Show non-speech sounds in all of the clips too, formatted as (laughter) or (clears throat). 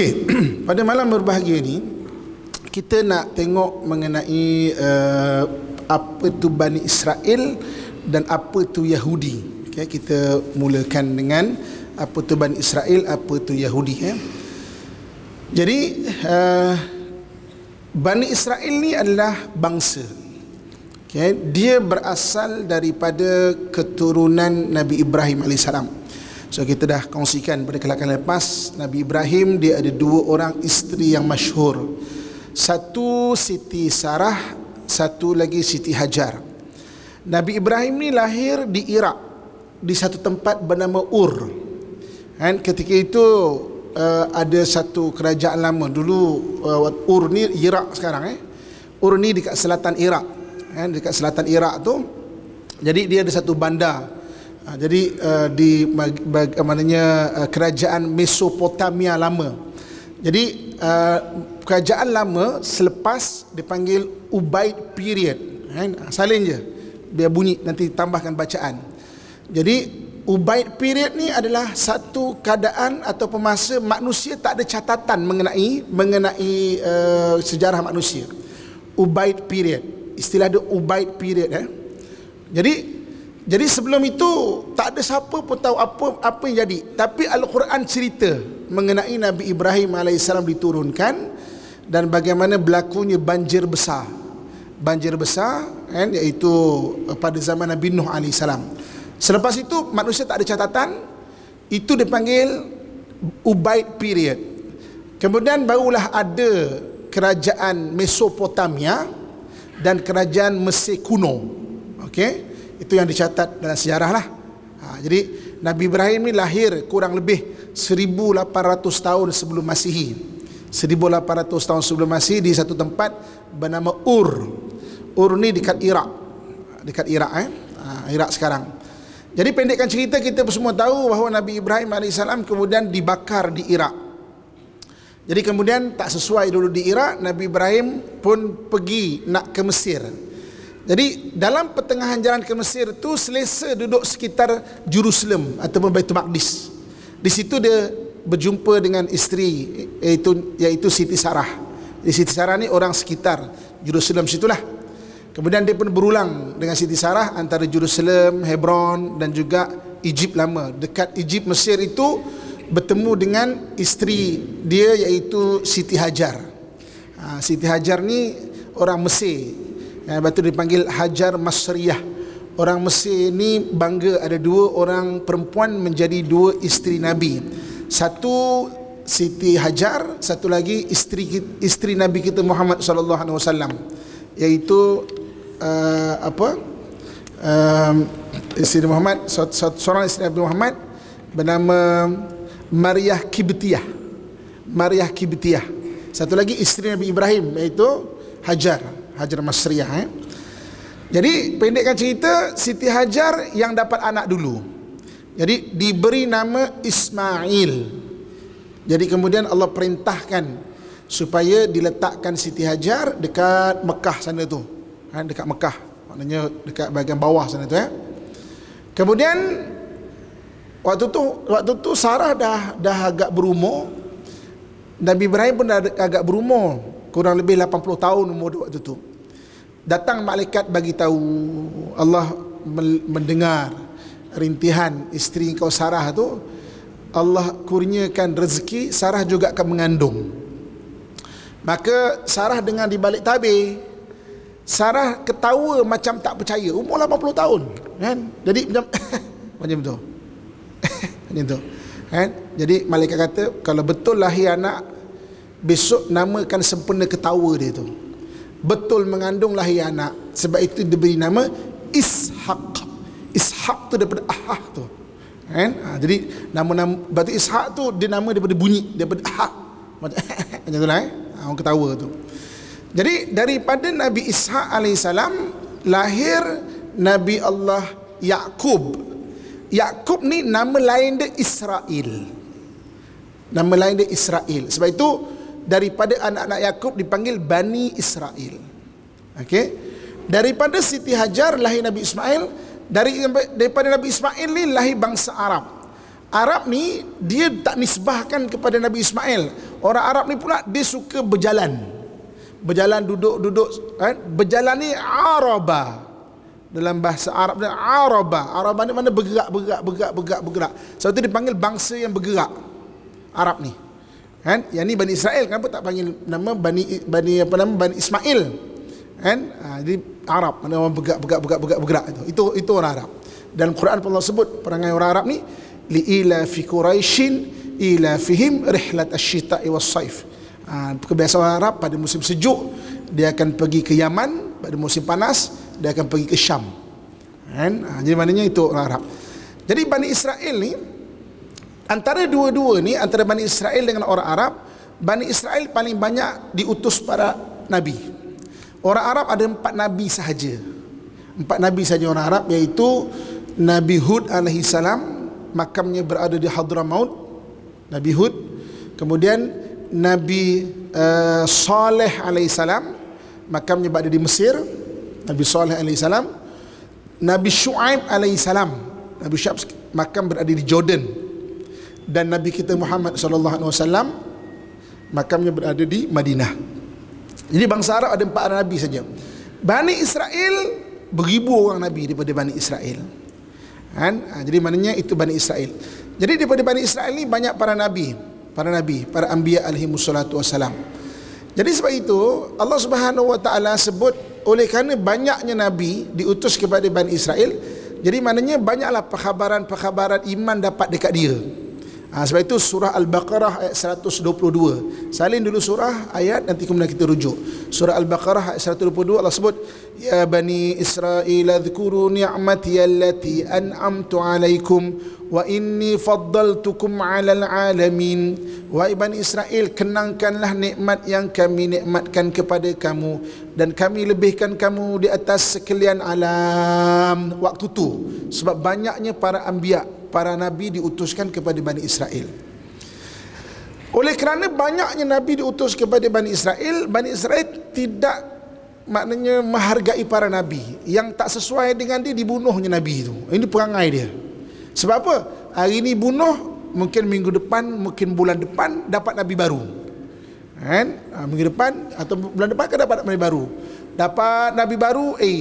Okey, (clears throat) pada malam berbahagia ini, kita nak tengok mengenai uh, apa tu Bani Israel dan apa tu Yahudi. Okey, kita mulakan dengan apa tu Bani Israel, apa tu Yahudi Eh. Jadi, uh, Bani Israel ni adalah bangsa. Okey, dia berasal daripada keturunan Nabi Ibrahim alaihissalam. So kita dah kongsikan pada kelakuan lepas Nabi Ibrahim dia ada dua orang isteri yang masyhur. Satu Siti Sarah, satu lagi Siti Hajar. Nabi Ibrahim ni lahir di Iraq di satu tempat bernama Ur. Kan ketika itu uh, ada satu kerajaan lama dulu uh, Ur ni Iraq sekarang eh. Ur ni dekat selatan Iraq. Kan dekat selatan Iraq tu. Jadi dia ada satu bandar Ha, jadi uh, di bagaimananya eh, uh, eh, kerajaan Mesopotamia lama. Jadi uh, kerajaan lama selepas dipanggil Ubaid period. Kan? Ah, salin je. Biar bunyi nanti tambahkan bacaan. Jadi Ubaid period ni adalah satu keadaan atau pemasa manusia tak ada catatan mengenai mengenai uh, sejarah manusia. Ubaid period. Istilah dia Ubaid period eh. Jadi jadi sebelum itu tak ada siapa pun tahu apa apa yang jadi. Tapi Al-Quran cerita mengenai Nabi Ibrahim alaihissalam diturunkan dan bagaimana berlakunya banjir besar. Banjir besar kan iaitu eh, pada zaman Nabi Nuh alaihissalam. Selepas itu manusia tak ada catatan itu dipanggil Ubaid period. Kemudian barulah ada kerajaan Mesopotamia dan kerajaan Mesir kuno. Okey itu yang dicatat dalam sejarah lah. Ha, jadi Nabi Ibrahim ni lahir kurang lebih 1800 tahun sebelum Masihi. 1800 tahun sebelum Masihi di satu tempat bernama Ur. Ur ni dekat Iraq. Ha, dekat Iraq eh. Ha, Iraq sekarang. Jadi pendekkan cerita kita semua tahu bahawa Nabi Ibrahim AS kemudian dibakar di Iraq. Jadi kemudian tak sesuai dulu di Iraq, Nabi Ibrahim pun pergi nak ke Mesir. Jadi dalam pertengahan jalan ke Mesir tu selesa duduk sekitar Jerusalem ataupun Baitul Maqdis. Di situ dia berjumpa dengan isteri iaitu iaitu Siti Sarah. Di Siti Sarah ni orang sekitar Jerusalem situlah. Kemudian dia pun berulang dengan Siti Sarah antara Jerusalem, Hebron dan juga Egypt lama. Dekat Egypt Mesir itu bertemu dengan isteri dia iaitu Siti Hajar. Ha, Siti Hajar ni orang Mesir dan eh, lepas tu dipanggil Hajar Masriyah. Orang Mesir ini bangga ada dua orang perempuan menjadi dua isteri Nabi. Satu Siti Hajar, satu lagi isteri isteri Nabi kita Muhammad sallallahu alaihi wasallam yaitu uh, eh, apa? Uh, isteri Muhammad seorang isteri Nabi Muhammad bernama Mariah Kibtiyah. Mariah Kibtiyah. Satu lagi isteri Nabi Ibrahim yaitu Hajar. Hajar Masriah eh. Jadi pendekkan cerita Siti Hajar yang dapat anak dulu Jadi diberi nama Ismail Jadi kemudian Allah perintahkan Supaya diletakkan Siti Hajar dekat Mekah sana tu kan, Dekat Mekah Maknanya dekat bahagian bawah sana tu eh. Kemudian Waktu tu waktu tu Sarah dah dah agak berumur Nabi Ibrahim pun dah agak berumur Kurang lebih 80 tahun umur waktu tu datang malaikat bagi tahu Allah mendengar rintihan isteri kau Sarah tu Allah kurniakan rezeki Sarah juga akan mengandung maka Sarah dengan di balik tabir Sarah ketawa macam tak percaya umur 80 tahun kan jadi macam (laughs) macam tu (laughs) macam tu kan jadi malaikat kata kalau betul lahir anak besok namakan sempurna ketawa dia tu betul mengandung lahir anak sebab itu diberi nama Ishaq Ishaq tu daripada Ahah tu kan ha, jadi nama nama batu Ishaq tu dia nama daripada bunyi daripada Ahah (laughs) macam tu lah eh? ha, orang ketawa tu jadi daripada Nabi Ishaq AS lahir Nabi Allah Yaqub Yaqub ni nama lain dia Israel nama lain dia Israel sebab itu daripada anak-anak Yakub dipanggil Bani Israel. Okey. Daripada Siti Hajar lahir Nabi Ismail, dari daripada Nabi Ismail ni lahir bangsa Arab. Arab ni dia tak nisbahkan kepada Nabi Ismail. Orang Arab ni pula dia suka berjalan. Berjalan duduk-duduk kan? Berjalan ni Araba. Dalam bahasa Arab ni Araba. Araba ni mana bergerak-bergerak-bergerak-bergerak. Sebab tu dipanggil bangsa yang bergerak. Arab ni. Kan? Yang ni Bani Israel kenapa tak panggil nama Bani Bani apa nama Bani Ismail? Kan? Ha, jadi Arab mana orang bergerak bergerak bergerak bergerak, bergerak itu. itu. Itu orang Arab. Dan Quran pun Allah sebut perangai orang Arab ni li ila fi quraishin ila fihim rihlat asyita'i was-saif. Ha, kebiasaan orang Arab pada musim sejuk dia akan pergi ke Yaman, pada musim panas dia akan pergi ke Syam. Kan? Ha, jadi maknanya itu orang Arab. Jadi Bani Israel ni Antara dua-dua ni antara Bani Israel dengan orang Arab, Bani Israel paling banyak diutus para nabi. Orang Arab ada empat nabi sahaja. Empat nabi sahaja orang Arab iaitu Nabi Hud alaihi makamnya berada di Hadramaut. Nabi Hud. Kemudian Nabi uh, Saleh alaihi makamnya berada di Mesir. Nabi Saleh alaihi Nabi Shu'aib alaihi Nabi Shu'aib makam berada di Jordan dan Nabi kita Muhammad sallallahu alaihi wasallam makamnya berada di Madinah. Jadi bangsa Arab ada empat orang nabi saja. Bani Israel beribu orang nabi daripada Bani Israel. Kan? Ha, jadi maknanya itu Bani Israel. Jadi daripada Bani Israel ni banyak para nabi, para nabi, para anbiya alaihi musallatu wasallam. Jadi sebab itu Allah Subhanahu wa taala sebut oleh kerana banyaknya nabi diutus kepada Bani Israel, jadi maknanya banyaklah perkhabaran-perkhabaran iman dapat dekat dia. Ha, sebab itu surah Al-Baqarah ayat 122. Salin dulu surah ayat nanti kemudian kita rujuk. Surah Al-Baqarah ayat 122 Allah sebut ya bani Israil adzkuru ni'mati allati an'amtu alaikum wa inni faddaltukum 'alal 'alamin. Wahai bani Israel kenangkanlah nikmat yang kami nikmatkan kepada kamu dan kami lebihkan kamu di atas sekalian alam waktu tu sebab banyaknya para anbiya para nabi diutuskan kepada Bani Israel. Oleh kerana banyaknya nabi diutus kepada Bani Israel, Bani Israel tidak maknanya menghargai para nabi. Yang tak sesuai dengan dia dibunuhnya nabi itu. Ini perangai dia. Sebab apa? Hari ini bunuh, mungkin minggu depan, mungkin bulan depan dapat nabi baru. Kan? Ha, minggu depan atau bulan depan kan dapat nabi baru. Dapat nabi baru, eh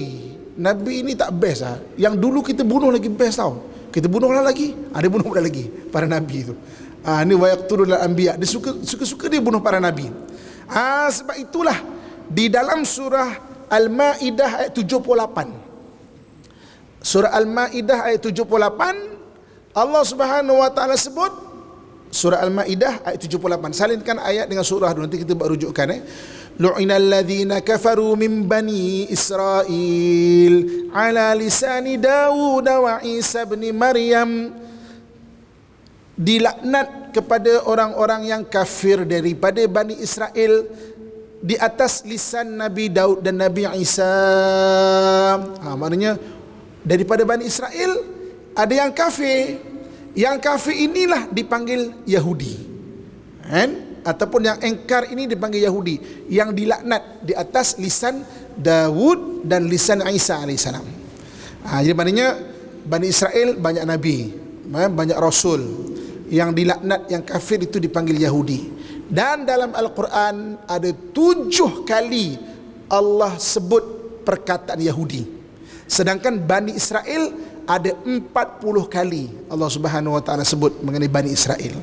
Nabi ini tak best lah. Yang dulu kita bunuh lagi best tau kita bunuhlah lagi ha, dia bunuh budak lagi para nabi tu ha, ni wayaqtulul anbiya dia suka suka suka dia bunuh para nabi ha, sebab itulah di dalam surah al-maidah ayat 78 surah al-maidah ayat 78 Allah Subhanahu wa taala sebut surah al-maidah ayat 78 salinkan ayat dengan surah nanti kita buat rujukan eh لعن الذين كفروا من بني إسرائيل على لسان داود وعيسى بن مريم dilaknat kepada orang-orang yang kafir daripada Bani Israel di atas lisan Nabi Daud dan Nabi Isa. Ha, maknanya daripada Bani Israel ada yang kafir. Yang kafir inilah dipanggil Yahudi. And, ataupun yang engkar ini dipanggil Yahudi yang dilaknat di atas lisan Dawud dan lisan Isa AS ha, ah, jadi maknanya Bani Israel banyak Nabi ya, banyak Rasul yang dilaknat yang kafir itu dipanggil Yahudi dan dalam Al-Quran ada tujuh kali Allah sebut perkataan Yahudi sedangkan Bani Israel ada empat puluh kali Allah Subhanahu wa taala sebut mengenai Bani Israel.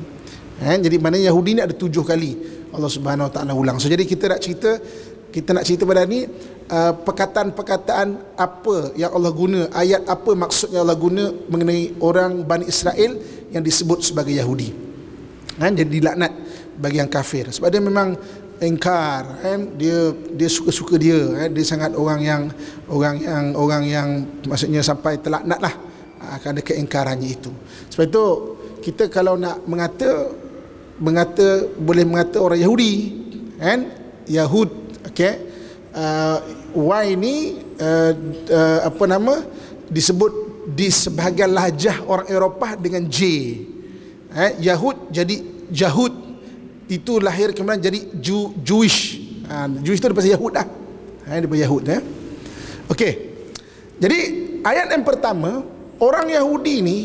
Eh, jadi mana Yahudi ni ada tujuh kali Allah Subhanahu Wa Taala ulang. So jadi kita nak cerita kita nak cerita pada ni uh, perkataan-perkataan apa yang Allah guna, ayat apa maksudnya Allah guna mengenai orang Bani Israel yang disebut sebagai Yahudi. Kan eh, jadi dilaknat bagi yang kafir. Sebab dia memang engkar kan eh, dia dia suka-suka dia kan dia sangat orang yang orang yang orang yang maksudnya sampai telaknatlah akan ada keengkarannya itu. Sebab itu kita kalau nak mengata mengata boleh mengata orang Yahudi kan Yahud okey uh, why ni uh, uh, apa nama disebut di sebahagian lahjah orang Eropah dengan J eh, Yahud jadi Yahud itu lahir kemudian jadi Ju, Jewish ha, Jewish itu daripada Yahud dah ha, eh, daripada Yahud ya. Eh. Okey. jadi ayat yang pertama orang Yahudi ni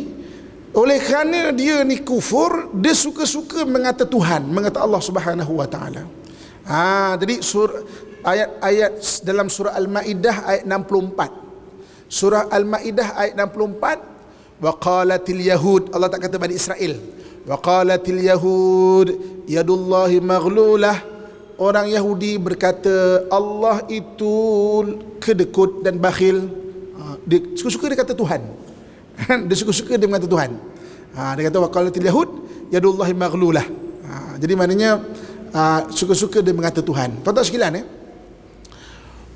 oleh kerana dia ni kufur, dia suka-suka mengata Tuhan, mengata Allah Subhanahu Wa Taala. Ha, jadi sur, ayat-ayat dalam surah Al-Maidah ayat 64. Surah Al-Maidah ayat 64, waqalatil yahud, Allah tak kata Bani Israel. Waqalatil yahud yadullahi maghlulah. Orang Yahudi berkata Allah itu kedekut dan bakhil. Ha, dia suka-suka dia kata Tuhan. (laughs) dia suka-suka dia mengata Tuhan. Ha, dia kata waqalat yahud yadullahi maghlulah. Ha, ah, jadi maknanya ha, suka-suka dia mengata Tuhan. Tuan-tuan eh.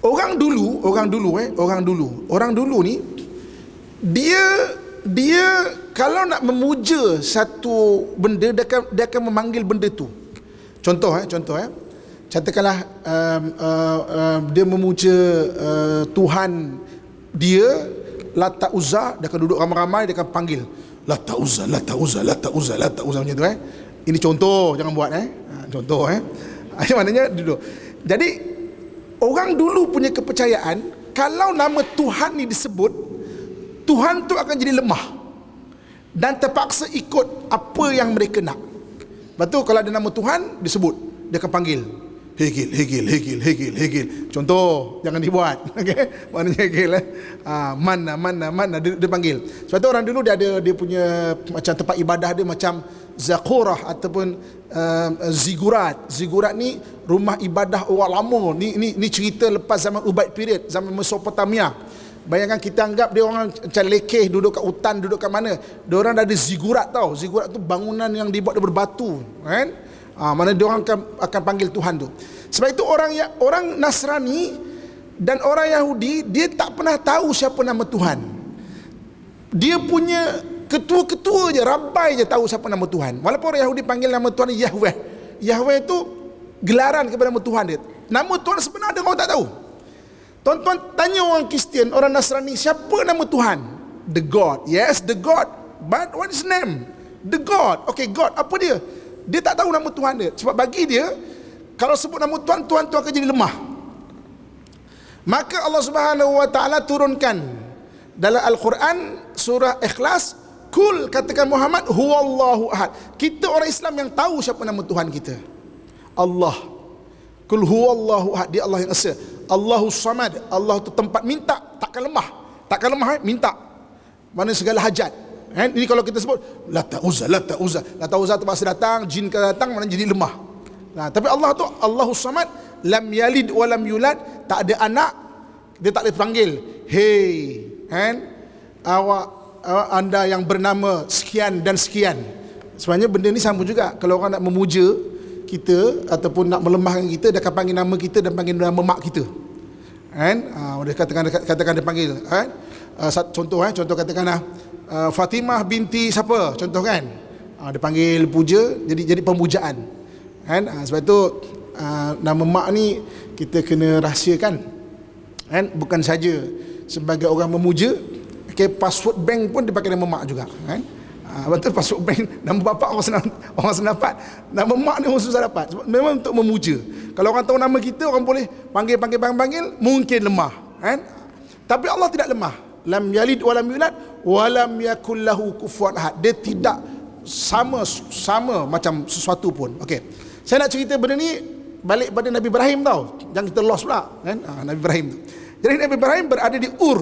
Orang dulu, orang dulu eh, orang dulu. Orang dulu ni dia dia kalau nak memuja satu benda dia akan, dia akan memanggil benda tu. Contoh eh, contoh eh. Katakanlah um, uh, uh, dia memuja uh, Tuhan dia Lata Uzza dia akan duduk ramai-ramai dia akan panggil Lata Uzza Lata Uzza Lata Uzza Lata Uzza macam tu eh ini contoh jangan buat eh ha, contoh eh ini (laughs) maknanya duduk jadi orang dulu punya kepercayaan kalau nama Tuhan ni disebut Tuhan tu akan jadi lemah dan terpaksa ikut apa yang mereka nak lepas tu kalau ada nama Tuhan disebut dia akan panggil higil, higil, higil, higil, higil. Contoh, jangan dibuat. (laughs) okay? Maknanya higil eh. Ah, mana, lah, mana, lah, mana lah, dia, dia panggil. Sebab tu orang dulu dia ada dia punya macam tempat ibadah dia macam zakurah ataupun uh, zigurat. Zigurat ni rumah ibadah orang lama. Ni ni ni cerita lepas zaman Ubaid period, zaman Mesopotamia. Bayangkan kita anggap dia orang macam lekeh duduk kat hutan, duduk kat mana. Dia orang dah ada zigurat tau. Zigurat tu bangunan yang dibuat daripada batu, kan? Right? Ah, mana dia orang akan, akan panggil Tuhan tu. Sebab itu orang ya orang Nasrani dan orang Yahudi dia tak pernah tahu siapa nama Tuhan. Dia punya ketua-ketua je, rabai je tahu siapa nama Tuhan. Walaupun orang Yahudi panggil nama Tuhan Yahweh. Yahweh tu gelaran kepada nama Tuhan dia. Nama Tuhan sebenar dia orang tak tahu. Tuan-tuan tanya orang Kristian, orang Nasrani, siapa nama Tuhan? The God. Yes, the God. But what is name? The God. Okay, God. Apa dia? Dia tak tahu nama Tuhan dia Sebab bagi dia Kalau sebut nama Tuhan Tuhan tu akan jadi lemah Maka Allah subhanahu wa ta'ala turunkan Dalam Al-Quran Surah Ikhlas Kul katakan Muhammad Huwallahu ahad Kita orang Islam yang tahu siapa nama Tuhan kita Allah Kul huwallahu ahad Dia Allah yang asa Allahu samad Allah tu tempat minta Takkan lemah Takkan lemah eh? Minta Mana segala hajat Kan? Ini kalau kita sebut la ta'uza la ta'uza, la ta'uza tu masa datang jin ke datang mana jadi lemah. Nah, tapi Allah tu Allahus Samad lam yalid wa lam yulad, tak ada anak, dia tak dipanggil. Hey, kan? Awak uh, anda yang bernama sekian dan sekian. Sebenarnya benda ni sama juga. Kalau orang nak memuja kita ataupun nak melemahkan kita, dia akan panggil nama kita dan panggil nama mak kita. Kan? Ah, dia katakan katakan dia panggil, kan? Uh, contoh eh, contoh katakanlah uh, Fatimah binti siapa contoh kan uh, dia panggil puja jadi jadi pemujaan kan uh, sebab tu uh, nama mak ni kita kena rahsiakan kan bukan saja sebagai orang memuja okay, password bank pun dia pakai nama mak juga kan Betul password bank (laughs) nama bapak orang senang orang senang dapat nama mak ni orang susah dapat memang untuk memuja kalau orang tahu nama kita orang boleh panggil panggil, panggil mungkin lemah kan tapi Allah tidak lemah lam yalid wa lam yulad wa lam yakul kufuwan ahad dia tidak sama sama macam sesuatu pun okey saya nak cerita benda ni balik pada Nabi Ibrahim tau jangan kita lost pula kan ha, Nabi Ibrahim tu jadi Nabi Ibrahim berada di Ur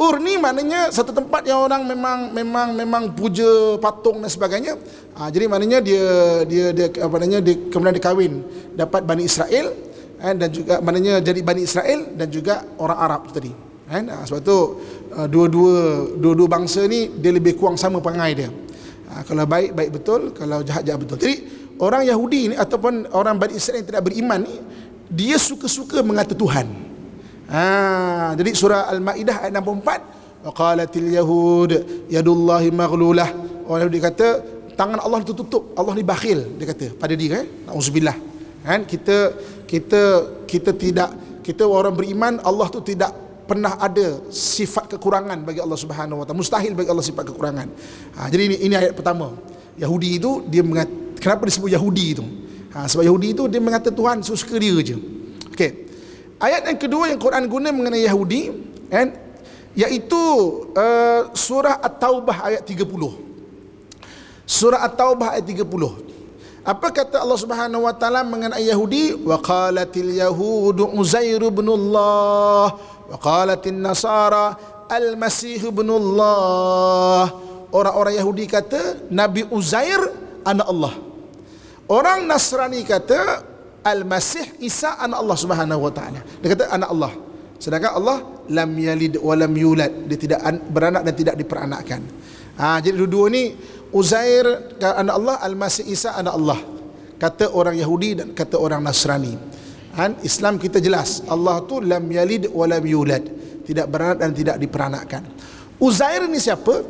Ur ni maknanya satu tempat yang orang memang memang memang puja patung dan sebagainya. Ha, jadi maknanya dia dia dia apa namanya dia kemudian dikahwin dapat Bani Israel kan? dan juga maknanya jadi Bani Israel dan juga orang Arab tadi. Kan? Eh, sebab tu Ah, dua-dua dua-dua bangsa ni dia lebih kurang sama perangai dia. Ha, kalau baik baik betul, kalau jahat jahat betul. Jadi orang Yahudi ni ataupun orang Bani Israel yang tidak beriman ni dia suka-suka mengata Tuhan. Ha, jadi surah Al-Maidah ayat 64, waqalatil yahud yadullahi maghlulah. Orang Yahudi kata tangan Allah tertutup, Allah ni bakhil dia kata pada dia eh. Nauzubillah. Kan kita kita kita tidak kita orang beriman Allah tu tidak pernah ada sifat kekurangan bagi Allah Subhanahu wa taala mustahil bagi Allah sifat kekurangan ha, jadi ini, ini ayat pertama Yahudi itu dia mengat, kenapa disebut Yahudi itu ha, sebab Yahudi itu dia mengata Tuhan suka dia je okey ayat yang kedua yang Quran guna mengenai Yahudi kan yaitu uh, eh, surah at-taubah ayat 30 surah at-taubah ayat 30 apa kata Allah Subhanahu wa taala mengenai Yahudi waqalatil yahudu uzair ibn وقالت النصارى المسيح ابن الله orang-orang Yahudi kata Nabi Uzair anak Allah orang Nasrani kata Al-Masih Isa anak Allah Subhanahu wa taala dia kata anak Allah sedangkan Allah lam yalid wa lam yulad dia tidak beranak dan tidak diperanakkan ha, jadi dua-dua ni Uzair anak Allah Al-Masih Isa anak Allah kata orang Yahudi dan kata orang Nasrani Han, Islam kita jelas Allah tu lam yalid wa lam yulad tidak beranak dan tidak diperanakkan Uzair ni siapa?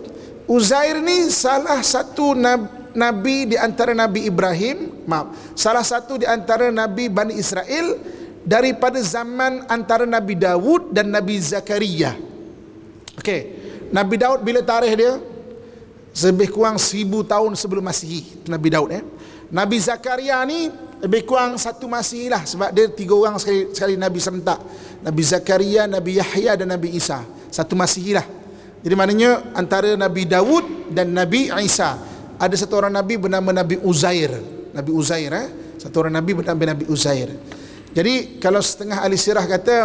Uzair ni salah satu nabi di antara nabi Ibrahim maaf salah satu di antara nabi Bani Israel daripada zaman antara nabi Dawud dan nabi Zakaria Okey Nabi Dawud bila tarikh dia lebih kurang 1000 tahun sebelum Masihi Nabi Daud eh Nabi Zakaria ni lebih kurang satu masih lah sebab dia tiga orang sekali, sekali Nabi sentak Nabi Zakaria, Nabi Yahya dan Nabi Isa satu masih lah jadi maknanya antara Nabi Dawud dan Nabi Isa ada satu orang Nabi bernama Nabi Uzair Nabi Uzair eh? satu orang Nabi bernama Nabi Uzair jadi kalau setengah ahli sirah kata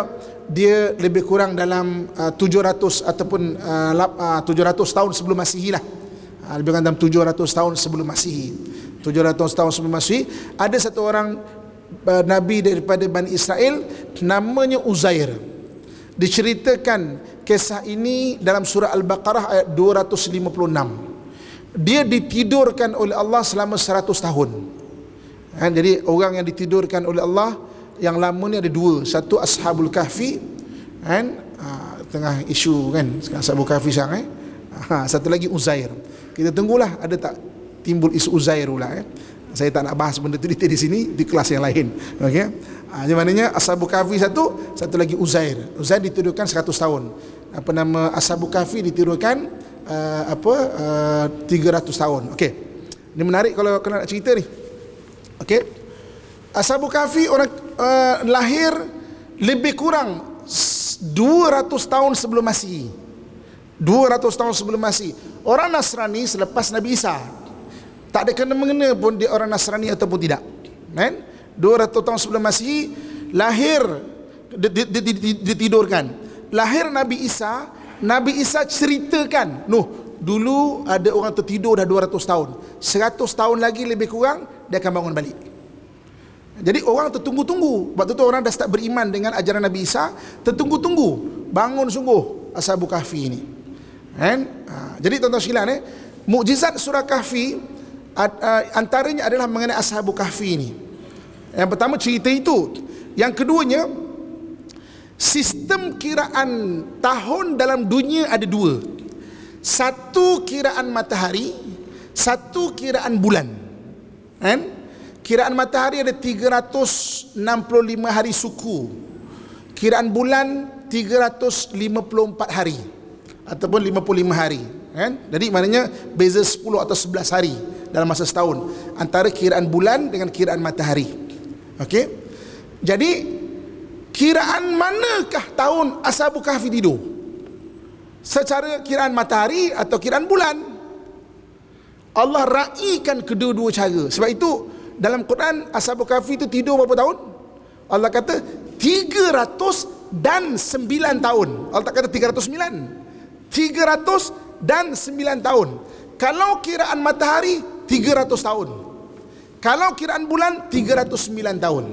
dia lebih kurang dalam uh, 700 ataupun uh, 700 uh, tahun sebelum masihilah lah Ah, lebih kurang dalam 700 tahun sebelum Masihi. 700 tahun sebelum Masihi ada satu orang eh, nabi daripada Bani Israel namanya Uzair. Diceritakan kisah ini dalam surah Al-Baqarah ayat 256. Dia ditidurkan oleh Allah selama 100 tahun. Kan, jadi orang yang ditidurkan oleh Allah yang lama ni ada dua. Satu Ashabul Kahfi kan tengah isu kan sekarang Ashabul Kahfi sang eh. Ha, satu lagi Uzair kita tunggulah ada tak timbul isu uzair pula ya. Saya tak nak bahas benda tu detail di sini di kelas yang lain. Okey. Ha, jadi maknanya Ashabul Kahfi satu, satu lagi Uzair. Uzair dituduhkan 100 tahun. Apa nama Ashabul Kahfi dituduhkan uh, apa uh, ah, 300 tahun. Okey. Ini menarik kalau kena nak cerita ni. Okey. Ashabul Kahfi orang uh, lahir lebih kurang 200 tahun sebelum Masihi. 200 tahun sebelum Masih Orang Nasrani selepas Nabi Isa Tak ada kena-mengena pun dia orang Nasrani ataupun tidak Men? Kan? 200 tahun sebelum Masih Lahir Ditidurkan Lahir Nabi Isa Nabi Isa ceritakan Nuh Dulu ada orang tertidur dah 200 tahun 100 tahun lagi lebih kurang Dia akan bangun balik jadi orang tertunggu-tunggu Waktu tu orang dah start beriman dengan ajaran Nabi Isa Tertunggu-tunggu Bangun sungguh Ashabu Kahfi ini Kan? Ha, jadi tuan-tuan sekalian eh, mukjizat surah Kahfi ah, antaranya adalah mengenai ashabu Kahfi ini. Yang pertama cerita itu. Yang keduanya sistem kiraan tahun dalam dunia ada dua. Satu kiraan matahari, satu kiraan bulan. Kan? Kiraan matahari ada 365 hari suku. Kiraan bulan 354 hari ataupun 55 hari kan jadi maknanya beza 10 atau 11 hari dalam masa setahun antara kiraan bulan dengan kiraan matahari okey jadi kiraan manakah tahun ashabu kahfi tidur secara kiraan matahari atau kiraan bulan Allah raikan kedua-dua cara sebab itu dalam Quran ashabu kahfi itu tidur berapa tahun Allah kata 300 dan 9 tahun Allah tak kata 309 300 dan 9 tahun. Kalau kiraan matahari 300 tahun. Kalau kiraan bulan 309 tahun.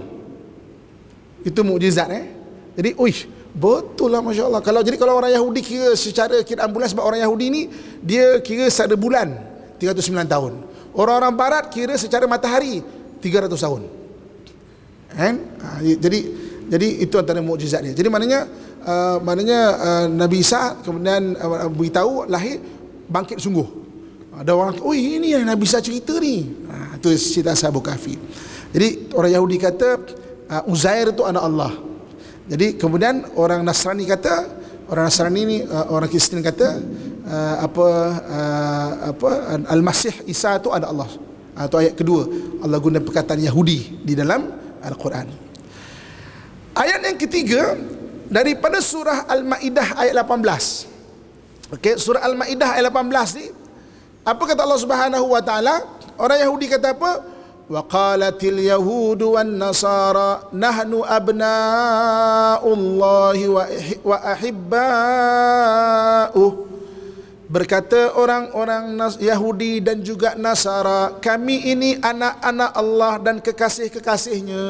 Itu mukjizat eh. Jadi uish Betul lah Masya Allah kalau, Jadi kalau orang Yahudi kira secara kiraan bulan Sebab orang Yahudi ni Dia kira secara bulan 309 tahun Orang-orang Barat kira secara matahari 300 tahun And, ha, Jadi jadi itu antara mukjizat dia. Jadi maknanya uh, maknanya uh, Nabi Isa kemudian uh, uh beritahu lahir bangkit sungguh. Ada orang, "Oi, oh, ini yang Nabi Isa cerita ni." Ha itu cerita Abu Kahfi. Jadi orang Yahudi kata uh, Uzair itu anak Allah. Jadi kemudian orang Nasrani kata, orang Nasrani ni uh, orang Kristian kata uh, apa uh, apa Al-Masih Isa itu anak Allah. Uh, ayat kedua. Allah guna perkataan Yahudi di dalam Al-Quran. Ayat yang ketiga daripada surah Al-Maidah ayat 18. Okay, surah Al-Maidah ayat 18 ni apa kata Allah Subhanahu wa taala? Orang Yahudi kata apa? Wa qalatil yahudu wan nasara nahnu Allahi wa ahibba'u. Berkata orang-orang Yahudi dan juga Nasara, kami ini anak-anak Allah dan kekasih-kekasihnya.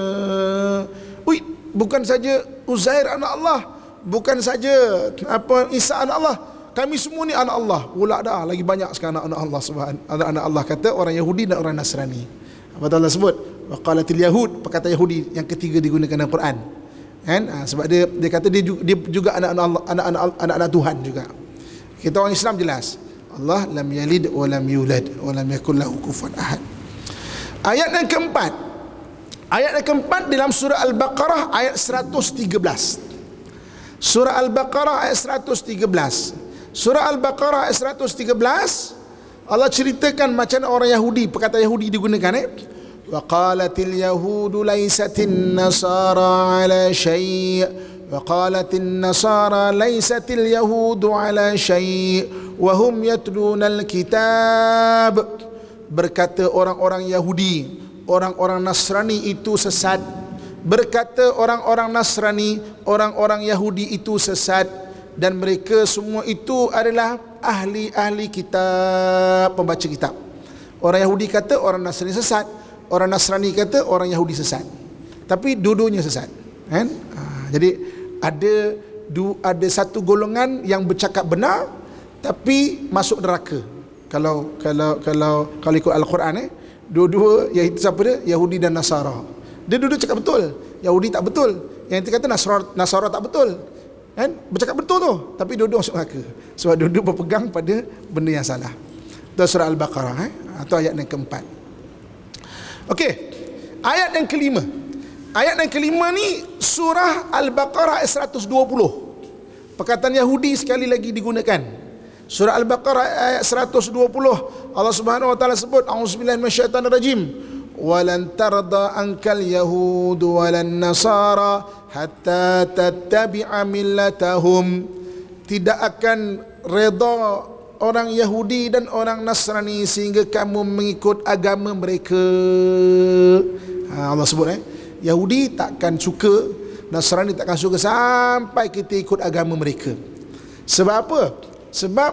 Wuih, bukan saja Uzair anak Allah, bukan saja apa Isa anak Allah. Kami semua ni anak Allah. Ulak dah lagi banyak sekarang anak-anak Allah Subhanahu anak Allah kata orang Yahudi dan orang Nasrani. Apa Allah sebut? Waqalatil Yahud, perkataan Yahudi yang ketiga digunakan dalam Quran. Kan? Ha, sebab dia dia kata dia juga, dia juga anak-anak Allah, anak-anak anak-anak Tuhan juga. Kita orang Islam jelas. Allah lam yalid wa lam yulad wa lam yakul lahu kufuwan ahad. Ayat yang keempat, Ayat yang keempat dalam surah Al-Baqarah ayat 113. Surah Al-Baqarah ayat 113. Surah Al-Baqarah ayat 113 Allah ceritakan macam orang Yahudi, perkataan Yahudi digunakan eh. Wa qalatil yahudu laysatin nasara ala shay' wa qalatin nasara laysatil yahudu ala shay' wa hum yatluna al-kitab berkata orang-orang Yahudi orang-orang Nasrani itu sesat berkata orang-orang Nasrani orang-orang Yahudi itu sesat dan mereka semua itu adalah ahli-ahli kitab pembaca kitab orang Yahudi kata orang Nasrani sesat orang Nasrani kata orang Yahudi sesat tapi dudunya sesat kan ha, jadi ada ada satu golongan yang bercakap benar tapi masuk neraka kalau kalau kalau kalau ikut al-Quran eh dua-dua iaitu siapa dia Yahudi dan Nasara. Dia duduk cakap betul. Yahudi tak betul. Yang itu kata Nasara, Nasara tak betul. Kan? Bercakap betul tu. Tapi duduk masuk neraka. Sebab duduk berpegang pada benda yang salah. Itu surah Al-Baqarah. Eh? Atau ayat yang keempat. Okey. Ayat yang kelima. Ayat yang kelima ni surah Al-Baqarah 120. Perkataan Yahudi sekali lagi digunakan. Surah Al-Baqarah ayat 120 Allah Subhanahu wa taala sebut auzubillahi minasyaitanirrajim walan tarda ankal yahudu walan nasara hatta tattabi'a millatahum tidak akan redha orang Yahudi dan orang Nasrani sehingga kamu mengikut agama mereka ha, Allah sebut eh Yahudi takkan suka Nasrani takkan suka sampai kita ikut agama mereka sebab apa sebab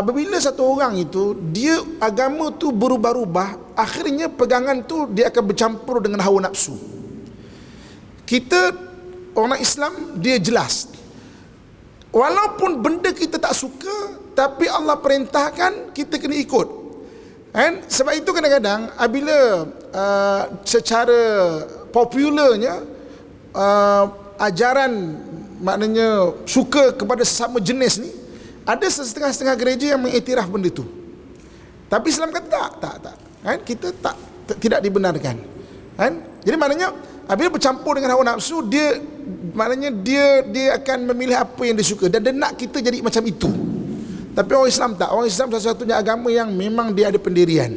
apabila satu orang itu dia agama tu berubah-ubah, akhirnya pegangan tu dia akan bercampur dengan hawa nafsu. Kita orang Islam dia jelas. Walaupun benda kita tak suka, tapi Allah perintahkan kita kena ikut. Kan? Sebab itu kadang-kadang apabila uh, secara popularnya uh, ajaran maknanya suka kepada sesama jenis ni ada setengah-setengah gereja yang mengiktiraf benda tu. Tapi Islam kata tak, tak, tak. Kan? Kita tak tidak dibenarkan. Kan? Jadi maknanya apabila bercampur dengan hawa nafsu, dia maknanya dia dia akan memilih apa yang dia suka dan dia nak kita jadi macam itu. Tapi orang Islam tak. Orang Islam satu-satunya agama yang memang dia ada pendirian.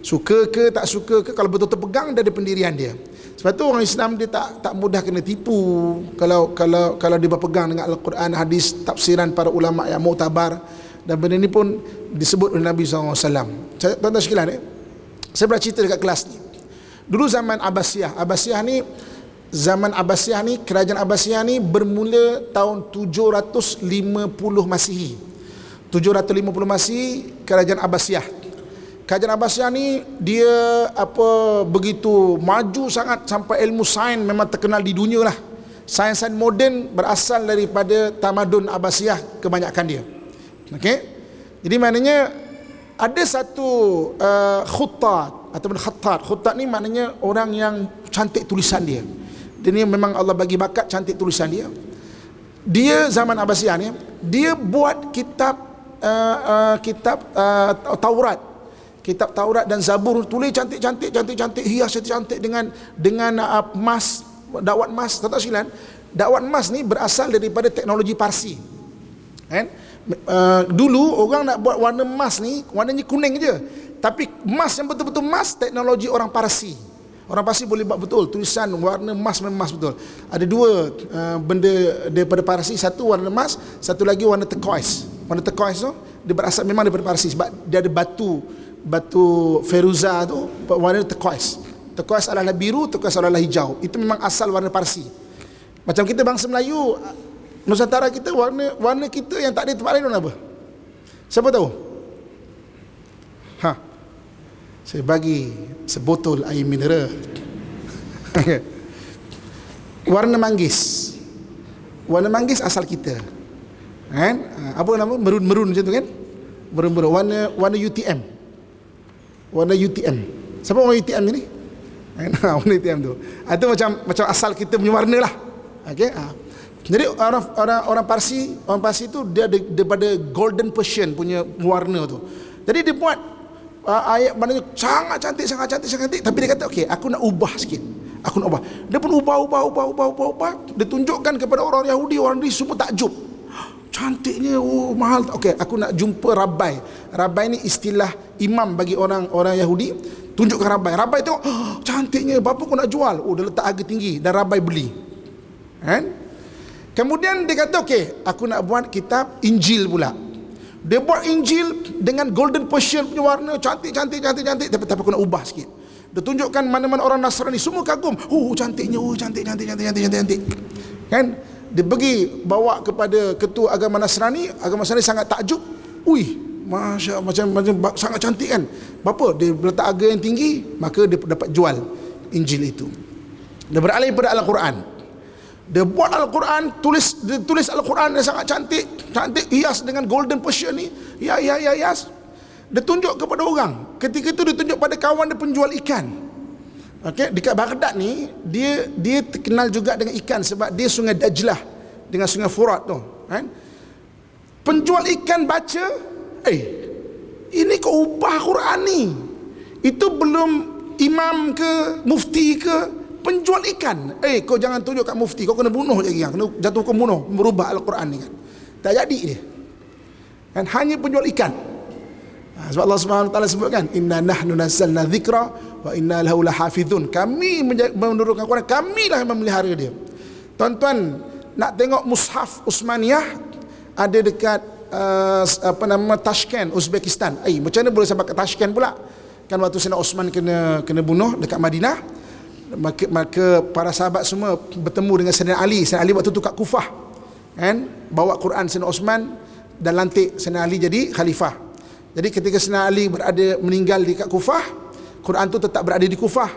Suka ke tak suka ke kalau betul-betul pegang dia ada pendirian dia. Sebab tu orang Islam dia tak tak mudah kena tipu. Kalau kalau kalau dia berpegang dengan Al-Quran, hadis, tafsiran para ulama yang muktabar dan benda ni pun disebut oleh Nabi SAW alaihi Tuan-tuan sekalian eh? Saya pernah cerita dekat kelas ni. Dulu zaman Abbasiyah. Abbasiyah ni zaman Abbasiyah ni kerajaan Abbasiyah ni bermula tahun 750 Masihi. 750 Masihi kerajaan Abbasiyah. Kajian Abbasiyah ni dia apa begitu maju sangat sampai ilmu sains memang terkenal di dunia lah. Sains-sains moden berasal daripada tamadun Abbasiyah kebanyakan dia. Okey. Jadi maknanya ada satu uh, eh, khuttat ataupun khattat. Khuttat ni maknanya orang yang cantik tulisan dia. Dia ni memang Allah bagi bakat cantik tulisan dia. Dia zaman Abbasiyah ni dia buat kitab uh, uh, kitab uh, Taurat kitab Taurat dan Zabur tulis cantik-cantik cantik-cantik hias cantik-cantik dengan dengan emas uh, dakwat emas tata silan dakwat emas ni berasal daripada teknologi Parsi kan uh, dulu orang nak buat warna emas ni warnanya kuning je tapi emas yang betul-betul emas teknologi orang Parsi orang Parsi boleh buat betul tulisan warna emas memang emas betul ada dua uh, benda daripada Parsi satu warna emas satu lagi warna turquoise warna turquoise tu dia berasal memang daripada Parsi sebab dia ada batu batu feruza tu warna turquoise. Turquoise adalah biru, turquoise adalah hijau. Itu memang asal warna Parsi. Macam kita bangsa Melayu, Nusantara kita warna warna kita yang tak ada tempat lain apa? Siapa tahu? Ha. Saya bagi sebotol air mineral. (laughs) warna manggis. Warna manggis asal kita. Kan? Ha, apa nama merun-merun macam tu kan? Merun-merun warna warna UTM warna UTM. Siapa warna UTM ni? Eh, (laughs) warna UTM tu. Itu ah, macam macam asal kita punya warna lah. Okay. Ha. Jadi orang orang orang Parsi orang Parsi tu dia daripada Golden Persian punya warna tu. Jadi dia buat uh, ah, ayat mana sangat cantik sangat cantik sangat cantik tapi dia kata okey aku nak ubah sikit. Aku nak ubah. Dia pun ubah ubah ubah ubah ubah, ubah. dia tunjukkan kepada orang Yahudi orang Yahudi semua takjub cantiknya oh mahal okey aku nak jumpa rabai rabai ni istilah imam bagi orang orang Yahudi tunjukkan rabai rabai tengok oh, cantiknya berapa kau nak jual oh dia letak harga tinggi dan rabai beli kan kemudian dia kata okey aku nak buat kitab Injil pula dia buat Injil dengan golden Persian punya warna cantik cantik cantik cantik tapi tapi aku nak ubah sikit dia tunjukkan mana-mana orang Nasrani semua kagum oh cantiknya oh cantik cantik cantik cantik cantik kan dia pergi bawa kepada ketua agama Nasrani agama Nasrani sangat takjub ui Masya macam, macam sangat cantik kan Bapa dia letak harga yang tinggi Maka dia dapat jual Injil itu Dia beralih pada Al-Quran Dia buat Al-Quran tulis, Dia tulis Al-Quran yang sangat cantik Cantik hias dengan golden Persia ni Ya ya ya hias Dia tunjuk kepada orang Ketika itu dia tunjuk pada kawan dia penjual ikan Okey, dekat Baghdad ni dia dia terkenal juga dengan ikan sebab dia Sungai Dajlah dengan Sungai Furat tu, kan? Penjual ikan baca, "Eh, ini kau ubah Quran ni." Itu belum imam ke mufti ke penjual ikan. Eh, kau jangan tunjuk kat mufti, kau kena bunuh je dia. Kan? Kena jatuh hukum bunuh merubah al-Quran ni kan. Tak jadi dia. Kan hanya penjual ikan. Ha, sebab Allah Subhanahu Wa taala sebutkan, "Inna nahnu nazzalna dhikra Wa inna lahu lahafizun. Kami menurunkan Quran, Kami lah yang memelihara dia. Tuan-tuan, nak tengok mushaf Usmaniyah ada dekat uh, apa nama Tashkent, Uzbekistan. Eh, macam mana boleh sampai ke Tashkent pula? Kan waktu Sayyidina Osman kena kena bunuh dekat Madinah. Maka, maka para sahabat semua bertemu dengan Sayyidina Ali. Sayyidina Ali waktu tu kat Kufah. Kan? Bawa Quran Sayyidina Osman dan lantik Sayyidina Ali jadi khalifah. Jadi ketika Sayyidina Ali berada meninggal di Kufah, Quran tu tetap berada di Kufah.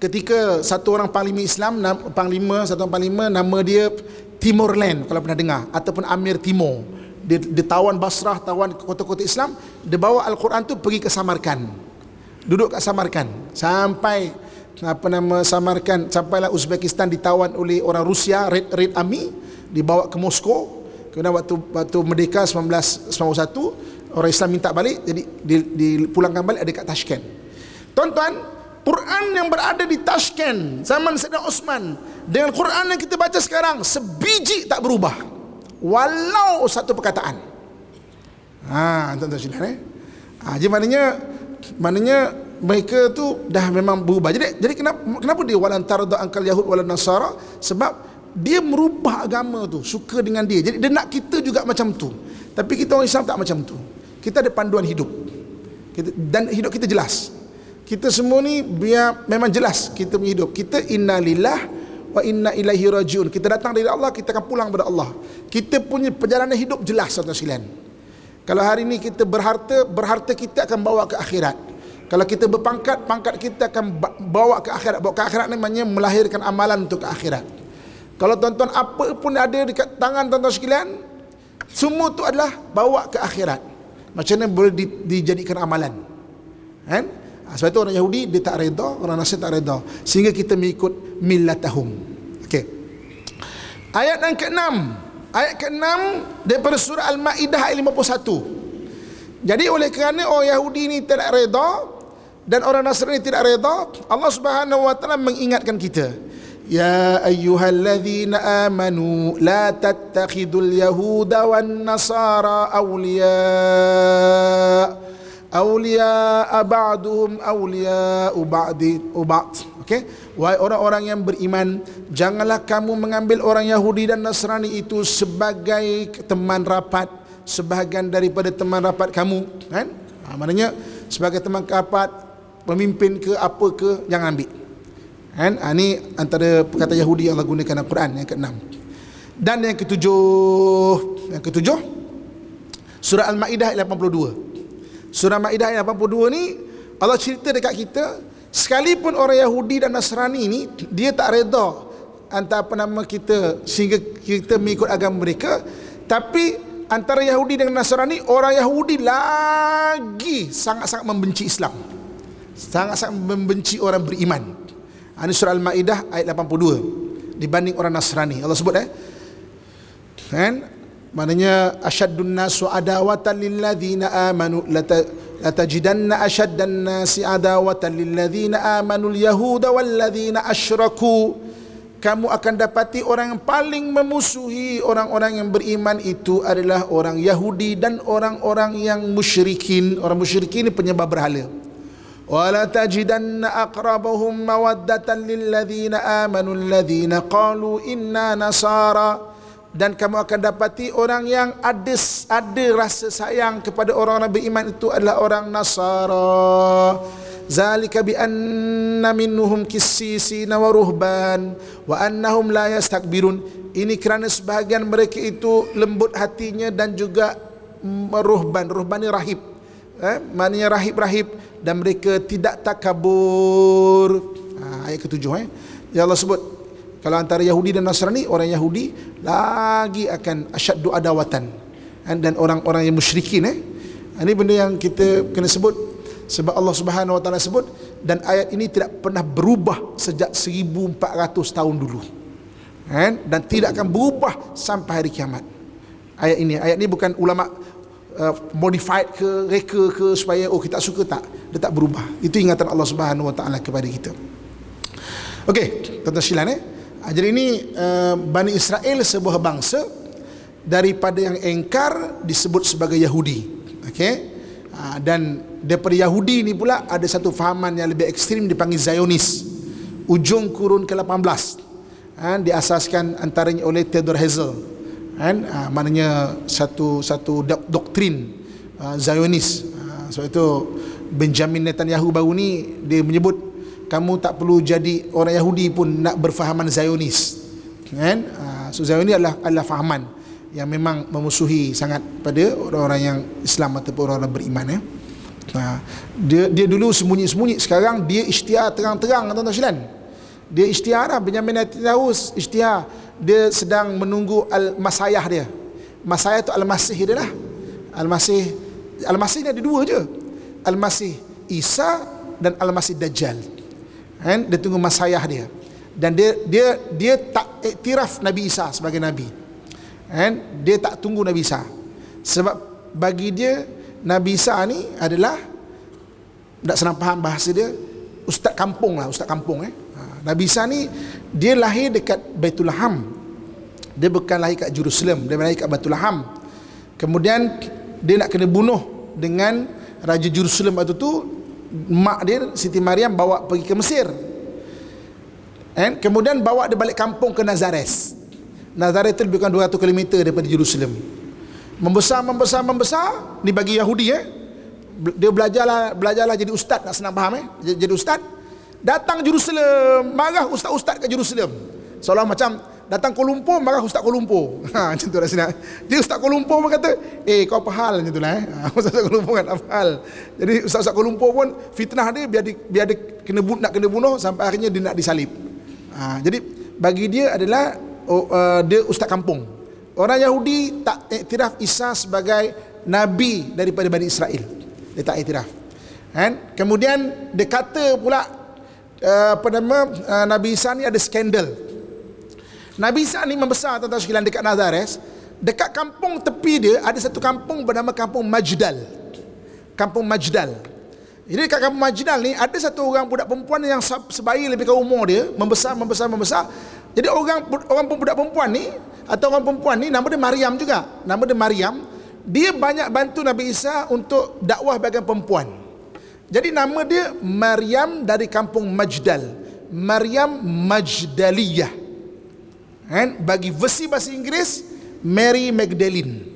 Ketika satu orang panglima Islam, panglima satu orang panglima nama dia Timur Land kalau pernah dengar ataupun Amir Timur. Dia, dia tawan Basrah, tawan kota-kota Islam, dia bawa Al-Quran tu pergi ke Samarkan. Duduk kat Samarkan sampai apa nama Samarkan sampailah Uzbekistan ditawan oleh orang Rusia Red Red Army dibawa ke Moskow kemudian waktu waktu merdeka 1991 orang Islam minta balik jadi dipulangkan balik ada kat Tashkent Tuan-tuan, Quran yang berada di Tashkent zaman Saidina Osman dengan Quran yang kita baca sekarang sebiji tak berubah. Walau satu perkataan. Ha, tuan-tuan sekalian eh. Ha, jadi maknanya maknanya mereka tu dah memang berubah. Jadi jadi kenapa kenapa dia walan tarda angkal Yahud walan Nasara? Sebab dia merubah agama tu suka dengan dia. Jadi dia nak kita juga macam tu. Tapi kita orang Islam tak macam tu. Kita ada panduan hidup. Kita, dan hidup kita jelas kita semua ni biar memang jelas kita hidup kita innalillah wa inna ilaihi rajiun kita datang dari Allah kita akan pulang kepada Allah kita punya perjalanan hidup jelas satu silan kalau hari ini kita berharta berharta kita akan bawa ke akhirat kalau kita berpangkat pangkat kita akan bawa ke akhirat bawa ke akhirat ni maknanya melahirkan amalan untuk ke akhirat kalau tuan-tuan apa pun ada dekat tangan tuan-tuan sekalian semua tu adalah bawa ke akhirat macam mana boleh di, dijadikan amalan eh? Ah, sebab itu orang Yahudi dia tak reda, orang Nasir tak reda. Sehingga kita mengikut millatahum. Okey. Ayat yang ke-6. Ayat ke-6 daripada surah Al-Maidah ayat 51. Jadi oleh kerana orang Yahudi ini tidak reda dan orang Nasrani tidak reda, Allah Subhanahu wa taala mengingatkan kita. Ya ayyuhalladzina amanu la tattakhidul yahuda wan nasara awliya' awliya ba'duhum awliya ba'di ba'd okey wahai orang-orang yang beriman janganlah kamu mengambil orang Yahudi dan Nasrani itu sebagai teman rapat sebahagian daripada teman rapat kamu kan ha, maknanya sebagai teman rapat pemimpin ke apa ke jangan ambil kan ha, ini antara perkataan Yahudi yang Allah gunakan dalam Quran yang ke-6 dan yang ketujuh yang ketujuh surah al-maidah ayat 82 Surah Maidah ayat 82 ni Allah cerita dekat kita sekalipun orang Yahudi dan Nasrani ni dia tak redha antara apa nama kita sehingga kita mengikut agama mereka tapi antara Yahudi dengan Nasrani orang Yahudi lagi sangat-sangat membenci Islam sangat-sangat membenci orang beriman ha, ini surah Al-Ma'idah ayat 82 dibanding orang Nasrani Allah sebut eh kan maknanya asyaddun nasu adawatan lil amanu latajidanna asyaddan nasi adawatan lil ladzina amanu al yahuda asyraku kamu akan dapati orang yang paling memusuhi orang-orang yang beriman itu adalah orang Yahudi dan orang-orang yang musyrikin. Orang musyrikin ini penyebab berhala. Wala tajidanna aqrabahum mawaddatan lil ladzina amanu alladzina qalu inna nasara dan kamu akan dapati orang yang ada ada rasa sayang kepada orang-orang beriman itu adalah orang Nasara. Zalika bi anna minhum qissisin wa ruhban wa annahum la yastakbirun. Ini kerana sebahagian mereka itu lembut hatinya dan juga meruhban, Ruhban ni rahib. Eh, maknanya rahib-rahib dan mereka tidak takabur. Ha, ayat ketujuh eh. Ya Allah sebut kalau antara Yahudi dan Nasrani, orang Yahudi lagi akan asyaddu adawatan. Eh, dan orang-orang yang musyrikin eh. Ha, ini benda yang kita kena sebut sebab Allah Subhanahu Wa Taala sebut dan ayat ini tidak pernah berubah sejak 1400 tahun dulu. Eh, dan tidak akan berubah sampai hari kiamat. Ayat ini, ayat ini bukan ulama uh, modified ke reka ke supaya oh kita suka tak, dia tak berubah. Itu ingatan Allah Subhanahu Wa Taala kepada kita. Okey, tentang silan eh. Ah, jadi ini eh, Bani Israel sebuah bangsa daripada yang engkar disebut sebagai Yahudi. Okey. Ah, dan daripada Yahudi ini pula ada satu fahaman yang lebih ekstrim dipanggil Zionis. Ujung kurun ke-18. Ah, diasaskan antaranya oleh Theodor Herzl. Kan? Maknanya satu satu doktrin Zionis. Sebab itu Benjamin Netanyahu baru ni dia menyebut kamu tak perlu jadi orang Yahudi pun nak berfahaman Zionis. Kan? Ah, so Zionis adalah adalah fahaman yang memang memusuhi sangat pada orang-orang yang Islam ataupun orang-orang beriman ya. Ah, dia dia dulu sembunyi-sembunyi, sekarang dia ishtiar terang-terang tuan-tuan sekalian. Dia ishtiar dah Benjamin Netanyahu ishtiar dia sedang menunggu al-masayah dia. Masayah tu al-masih dia lah. Al-masih al-masih ni ada dua je. Al-masih Isa dan Al-Masih Dajjal kan dia tunggu masayah dia dan dia dia dia tak iktiraf Nabi Isa sebagai nabi kan dia tak tunggu Nabi Isa sebab bagi dia Nabi Isa ni adalah tak senang faham bahasa dia ustaz kampung lah ustaz kampung eh ha, Nabi Isa ni dia lahir dekat Baitul Ham dia bukan lahir kat Jerusalem dia lahir kat Baitul Ham kemudian dia nak kena bunuh dengan Raja Jerusalem waktu tu mak dia Siti Mariam bawa pergi ke Mesir And kemudian bawa dia balik kampung ke Nazareth Nazareth itu lebih kurang 200 km daripada Jerusalem membesar membesar membesar ni bagi Yahudi eh dia belajarlah belajarlah jadi ustaz nak senang faham eh jadi ustaz datang Jerusalem marah ustaz-ustaz ke Jerusalem seolah macam datang Kuala Lumpur marah Ustaz Kuala Lumpur. (laughs) Ha macam tu lah sini. Dia Ustaz Kuala Lumpur pun kata, "Eh, kau apa hal macam tu lah eh?" (laughs) Ha, Ustaz Kuala Lumpur kan apa hal. Jadi Ustaz Ustaz Kuala Lumpur pun fitnah dia biar dia, biar dia kena bunuh nak kena bunuh sampai akhirnya dia nak disalib. Ha, jadi bagi dia adalah oh, uh, dia ustaz kampung. Orang Yahudi tak iktiraf Isa sebagai nabi daripada Bani Israel. Dia tak iktiraf. Kan? Kemudian dia kata pula uh, apa nama uh, Nabi Isa ni ada skandal Nabi Isa ni membesar tuan-tuan sekalian dekat Nazareth. Dekat kampung tepi dia ada satu kampung bernama kampung Majdal. Kampung Majdal. Jadi dekat kampung Majdal ni ada satu orang budak perempuan yang sebaik lebih ke umur dia, membesar membesar membesar. Jadi orang orang budak perempuan ni atau orang perempuan ni nama dia Maryam juga. Nama dia Maryam. Dia banyak bantu Nabi Isa untuk dakwah bagian perempuan. Jadi nama dia Maryam dari kampung Majdal. Maryam Majdaliyah kan bagi versi bahasa Inggeris Mary Magdalene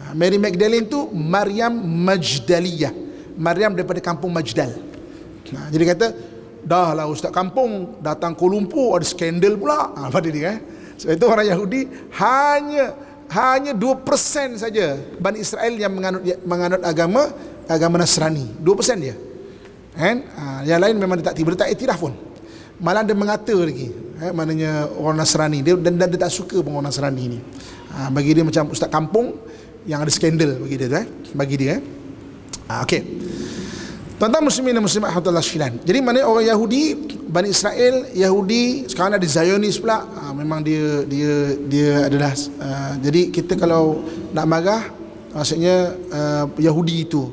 ha, Mary Magdalene tu Maryam Majdaliyah Maryam daripada kampung Majdal nah, ha, jadi kata dah lah ustaz kampung datang Kuala Lumpur ada skandal pula ha, apa dia eh sebab itu orang Yahudi hanya hanya 2% saja Bani Israel yang menganut menganut agama agama Nasrani 2% dia kan ha, yang lain memang dia tak tiba dia tak iktiraf pun malah dia mengata lagi eh, maknanya orang Nasrani dia dan, dan dia tak suka pun orang Nasrani ni ha, bagi dia macam ustaz kampung yang ada skandal bagi dia tu eh bagi dia eh ha, okey tuan-tuan muslimin dan muslimat hadirin sekalian jadi mana orang Yahudi Bani Israel Yahudi sekarang ada Zionis pula ha, memang dia dia dia adalah uh, jadi kita kalau nak marah maksudnya uh, Yahudi itu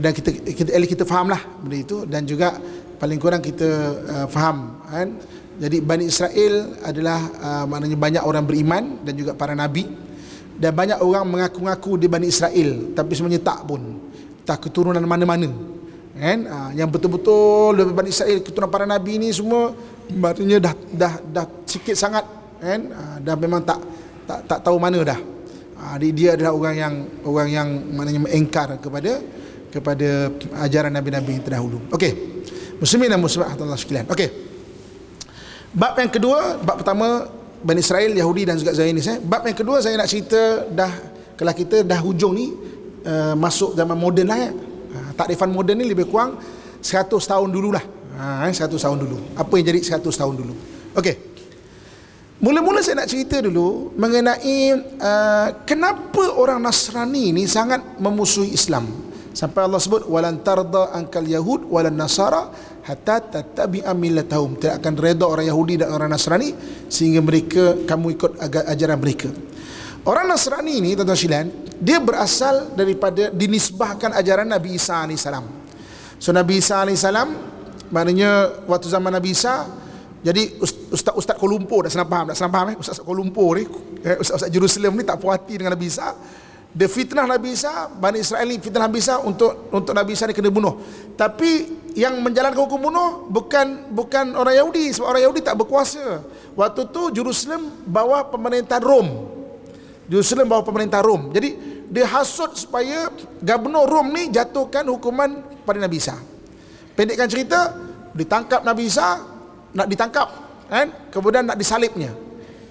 dan kita kita kita, kita lah benda itu dan juga paling kurang kita uh, faham kan jadi Bani Israel adalah uh, maknanya banyak orang beriman dan juga para nabi dan banyak orang mengaku-ngaku di Bani Israel tapi sebenarnya tak pun tak keturunan mana-mana kan uh, yang betul-betul dari Bani Israel keturunan para nabi ini semua maknanya dah dah dah sikit sangat kan uh, dah memang tak tak tak tahu mana dah uh, dia adalah orang yang orang yang maknanya mengingkar kepada kepada ajaran nabi-nabi terdahulu okey muslimin dan muslimat Allah sekalian okey Bab yang kedua, bab pertama Bani Israel, Yahudi dan juga Zionis eh. Bab yang kedua saya nak cerita dah kalau kita dah hujung ni uh, masuk zaman moden lah eh. Ha, takrifan moden ni lebih kurang 100 tahun dululah. Ha 100 eh, tahun dulu. Apa yang jadi 100 tahun dulu? Okey. Mula-mula saya nak cerita dulu mengenai uh, kenapa orang Nasrani ni sangat memusuhi Islam. Sampai Allah sebut walantarda angkal Yahud walan Nasara hatta tattabi'a millatahum tidak akan redha orang Yahudi dan orang Nasrani sehingga mereka kamu ikut ajaran mereka orang Nasrani ini tuan-tuan sekalian dia berasal daripada dinisbahkan ajaran Nabi Isa alaihi salam so Nabi Isa alaihi salam maknanya waktu zaman Nabi Isa jadi ustaz-ustaz Kuala Lumpur dah senang faham dah senang faham eh ustaz-ustaz Kuala Lumpur ni eh? ustaz-ustaz Jerusalem ni tak puas hati dengan Nabi Isa dia fitnah Nabi Isa Bani Israel ni fitnah Nabi Isa untuk untuk Nabi Isa ni kena bunuh tapi yang menjalankan hukum bunuh bukan bukan orang Yahudi sebab orang Yahudi tak berkuasa. Waktu tu Jerusalem bawah pemerintah Rom. Jerusalem bawah pemerintah Rom. Jadi dia hasut supaya gubernur Rom ni jatuhkan hukuman pada Nabi Isa. Pendekkan cerita, ditangkap Nabi Isa, nak ditangkap, kan? Kemudian nak disalibnya.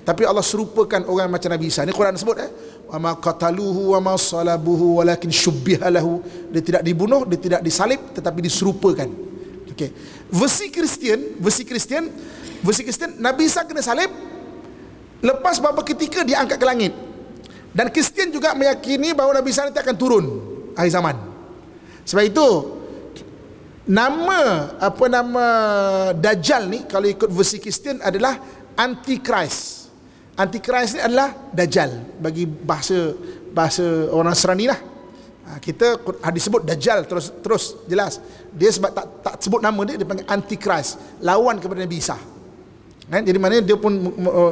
Tapi Allah serupakan orang macam Nabi Isa. Ini Quran sebut eh wa ma qataluhu wa ma salabuhu walakin shubbiha lahu dia tidak dibunuh dia tidak disalib tetapi diserupakan okey versi kristian versi kristian versi kristian nabi Isa kena salib lepas beberapa ketika dia angkat ke langit dan kristian juga meyakini bahawa nabi Isa nanti akan turun akhir zaman sebab itu nama apa nama dajjal ni kalau ikut versi kristian adalah antichrist Antikris ni adalah Dajjal bagi bahasa bahasa orang Nasrani lah. Ha, kita hadis sebut Dajjal terus terus jelas. Dia sebab tak tak sebut nama dia dia panggil Antichrist, lawan kepada Nabi Isa. Kan? Jadi maknanya dia pun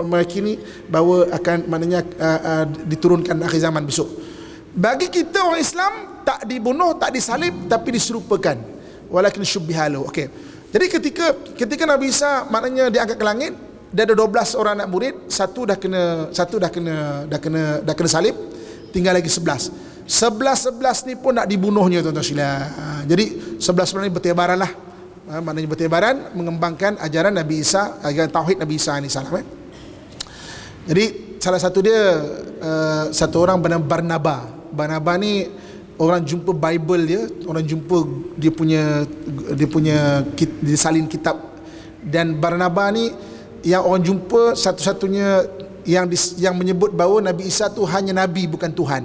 meyakini bahawa akan maknanya uh, uh, diturunkan akhir zaman besok. Bagi kita orang Islam tak dibunuh, tak disalib tapi diserupakan. Walakin syubbihalu. Okey. Jadi ketika ketika Nabi Isa maknanya diangkat ke langit, dia ada 12 orang anak murid satu dah kena satu dah kena dah kena dah kena salib tinggal lagi 11 11-11 ni pun nak dibunuhnya tuan-tuan sila ha, jadi 11-11 ni bertibaran lah ha, maknanya bertibaran mengembangkan ajaran Nabi Isa ajaran Tauhid Nabi Isa ni salam eh. jadi salah satu dia uh, satu orang bernama Barnaba Barnaba ni orang jumpa Bible dia orang jumpa dia punya dia punya dia salin kitab dan Barnaba ni yang orang jumpa satu-satunya yang dis, yang menyebut bahawa Nabi Isa tu hanya nabi bukan Tuhan.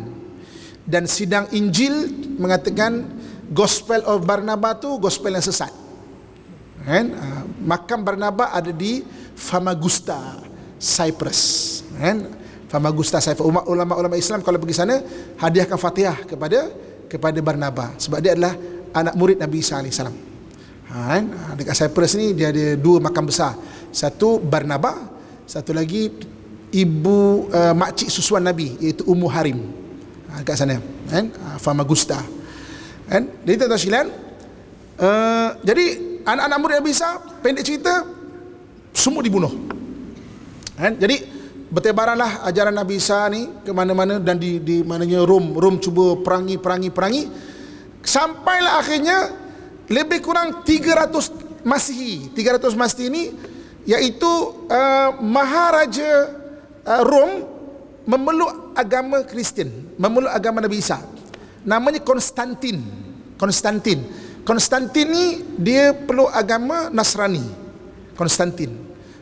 Dan sidang Injil mengatakan Gospel of Barnabas tu gospel yang sesat. Kan? Ah, makam Barnabas ada di Famagusta, Cyprus. Kan? Famagusta Cyprus. Ulama-ulama Islam kalau pergi sana hadiahkan Fatihah kepada kepada Barnabas sebab dia adalah anak murid Nabi Isa alaihissalam. Kan? Ah, dekat Cyprus ni dia ada dua makam besar satu Barnaba satu lagi ibu uh, eh, makcik susuan Nabi iaitu Ummu Harim ha, kat sana kan ha, Gusta, kan jadi tuan-tuan sekalian uh, jadi anak-anak murid Nabi Isa pendek cerita semua dibunuh kan jadi bertebaranlah ajaran Nabi Isa ni ke mana-mana dan di di mananya Rom Rom cuba perangi perangi perangi sampailah akhirnya lebih kurang 300 Masihi 300 Masihi ini iaitu uh, maharaja uh, Rom memeluk agama Kristian, memeluk agama Nabi Isa. Namanya Konstantin. Konstantin. Konstantin ni dia peluk agama Nasrani. Konstantin.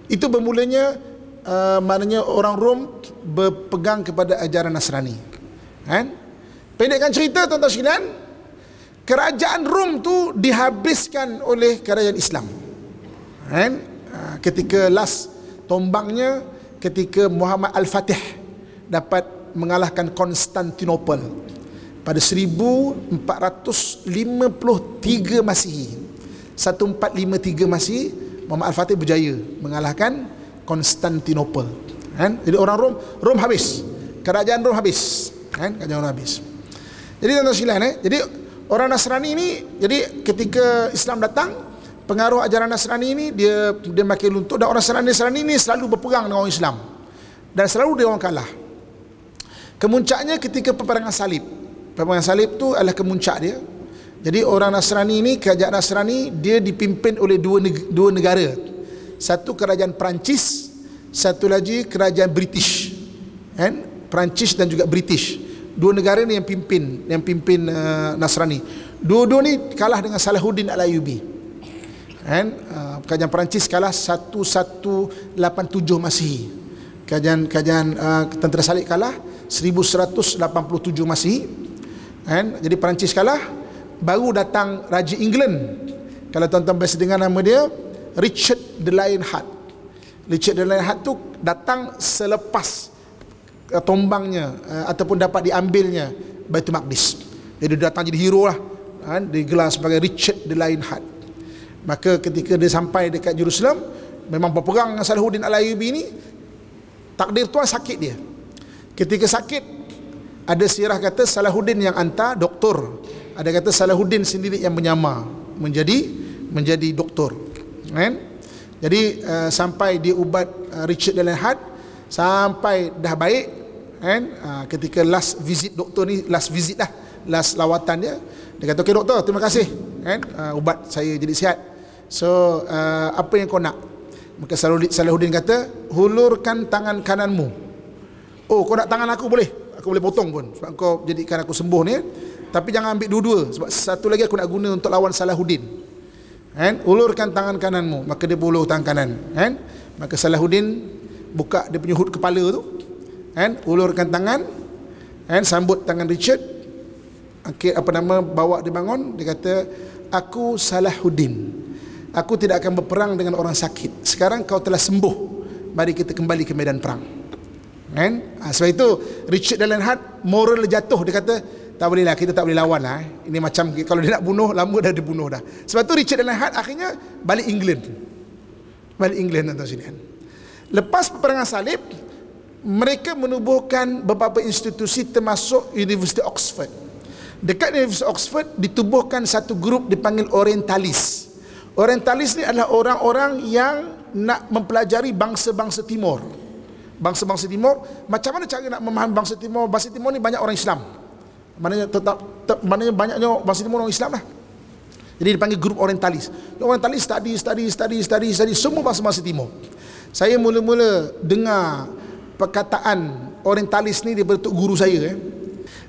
Itu bermulanya uh, maknanya orang Rom berpegang kepada ajaran Nasrani. Kan? Pendekkan cerita tuan-tuan sekalian, kerajaan Rom tu dihabiskan oleh kerajaan Islam. Kan? Ah, ketika last tombangnya ketika Muhammad Al-Fatih dapat mengalahkan Konstantinopel pada 1453 Masihi 1453 Masihi Muhammad Al-Fatih berjaya mengalahkan Konstantinopel. kan jadi orang Rom Rom habis kerajaan Rom habis kan kerajaan Rom habis jadi tuan-tuan eh jadi orang Nasrani ni jadi ketika Islam datang pengaruh ajaran Nasrani ini dia dia makin luntur dan orang Nasrani Nasrani ini selalu berperang dengan orang Islam dan selalu dia orang kalah. Kemuncaknya ketika peperangan salib. Peperangan salib tu adalah kemuncak dia. Jadi orang Nasrani ini kerajaan Nasrani dia dipimpin oleh dua dua negara. Satu kerajaan Perancis, satu lagi kerajaan British. Kan? Perancis dan juga British. Dua negara ni yang pimpin yang pimpin uh, Nasrani. Dua-dua ni kalah dengan Salahuddin Al-Ayyubi kan uh, kerajaan Perancis kalah 1187 Masihi kerajaan Kajian uh, tentera salib kalah 1187 Masihi kan jadi Perancis kalah baru datang raja England kalau tuan-tuan biasa dengar nama dia Richard the Lionheart Richard the Lionheart tu datang selepas uh, tombangnya uh, ataupun dapat diambilnya Baitul Maqdis jadi dia datang jadi hero lah kan digelar sebagai Richard the Lionheart Maka ketika dia sampai dekat Jerusalem, memang berperang dengan Salahuddin Al-Ayubi ni, takdir tuan sakit dia. Ketika sakit, ada sirah kata Salahuddin yang hantar doktor. Ada kata Salahuddin sendiri yang menyama menjadi menjadi doktor. Kan? Jadi uh, sampai dia ubat uh, Richard dan Lenhard, sampai dah baik, kan? Uh, ketika last visit doktor ni, last visit lah, last lawatan dia, dia kata, okay, doktor, terima kasih. Kan? Uh, ubat saya jadi sihat. So uh, apa yang kau nak Maka Salahuddin kata Hulurkan tangan kananmu Oh kau nak tangan aku boleh Aku boleh potong pun Sebab kau jadikan aku sembuh ni Tapi jangan ambil dua-dua Sebab satu lagi aku nak guna untuk lawan Salahuddin And, Hulurkan tangan kananmu Maka dia bulur tangan kanan And, Maka Salahuddin buka dia punya hood kepala tu And, Ulurkan tangan And, Sambut tangan Richard Akhir apa nama bawa dia bangun dia kata aku Salahuddin aku tidak akan berperang dengan orang sakit. Sekarang kau telah sembuh. Mari kita kembali ke medan perang. Kan? Ha, sebab itu Richard Dallin Hart moral jatuh dia kata tak boleh lah kita tak boleh lawan lah. Eh. Ini macam kalau dia nak bunuh lama dah dia bunuh dah. Sebab itu Richard Dallin Hart akhirnya balik England. Balik England tuan sini kan. Lepas peperangan salib mereka menubuhkan beberapa institusi termasuk Universiti Oxford. Dekat Universiti Oxford ditubuhkan satu grup dipanggil Orientalis. Orientalis ni adalah orang-orang yang nak mempelajari bangsa-bangsa timur. Bangsa-bangsa timur, macam mana cara nak memahami bangsa timur? Bangsa timur ni banyak orang Islam. Maknanya tetap, tetap maknanya banyaknya bangsa timur orang Islam lah. Jadi dipanggil grup orientalis. Orientalis study, study, study, study, study semua bangsa-bangsa timur. Saya mula-mula dengar perkataan orientalis ni daripada tok guru saya eh.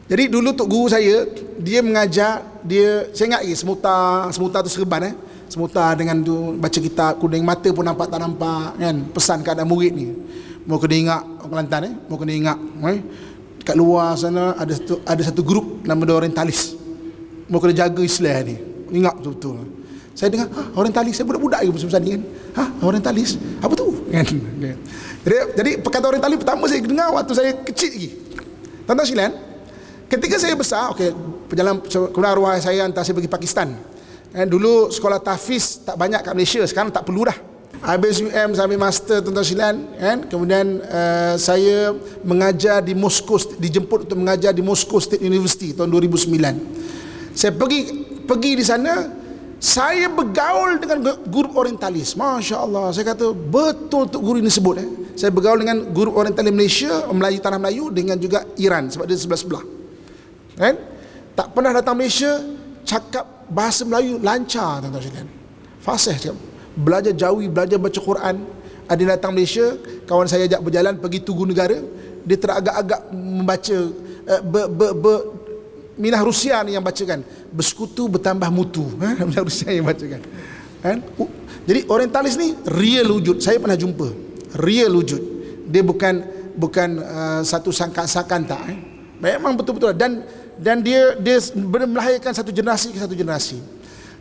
Jadi dulu tok guru saya dia mengajar dia saya ingat lagi semuta semuta tu serban eh semutar dengan tu baca kitab kuning mata pun nampak tak nampak kan pesan kepada murid ni mau kena ingat orang Kelantan eh mau kena ingat eh kat luar sana ada satu ada satu grup nama dia orientalis mau kena jaga Islam ni ingat betul, -betul. saya dengar ah, orientalis saya budak-budak je pesan ni kan ha orientalis apa tu (laughs) kan jadi, jadi perkataan orientalis pertama saya dengar waktu saya kecil lagi tentang Islam ketika saya besar okey perjalanan kemudian arwah saya hantar saya pergi Pakistan dan dulu sekolah Tafiz tak banyak kat Malaysia, sekarang tak perlu dah. Habis UM sampai master tentang silan, kan? Kemudian uh, saya mengajar di Moskow, dijemput untuk mengajar di Moskow State University tahun 2009. Saya pergi pergi di sana, saya bergaul dengan guru orientalis. Masya Allah, saya kata betul untuk guru ini sebut. Eh? Saya bergaul dengan guru orientalis Malaysia, Melayu, Tanah Melayu dengan juga Iran sebab dia sebelah-sebelah. Kan? Tak pernah datang Malaysia, cakap bahasa Melayu lancar tuan-tuan sekalian. Fasih dia. Belajar jawi, belajar baca Quran. Ada datang Malaysia, kawan saya ajak berjalan pergi Tugu Negara, dia teragak-agak membaca uh, be, be, be, Minah Rusia ni yang bacakan Bersekutu bertambah mutu ha? (laughs) Minah Rusia yang bacakan ha? uh, Jadi orientalis ni real wujud Saya pernah jumpa Real wujud Dia bukan bukan uh, satu sangka-sangkan tak eh? Memang betul-betul Dan dan dia dia melahirkan satu generasi ke satu generasi.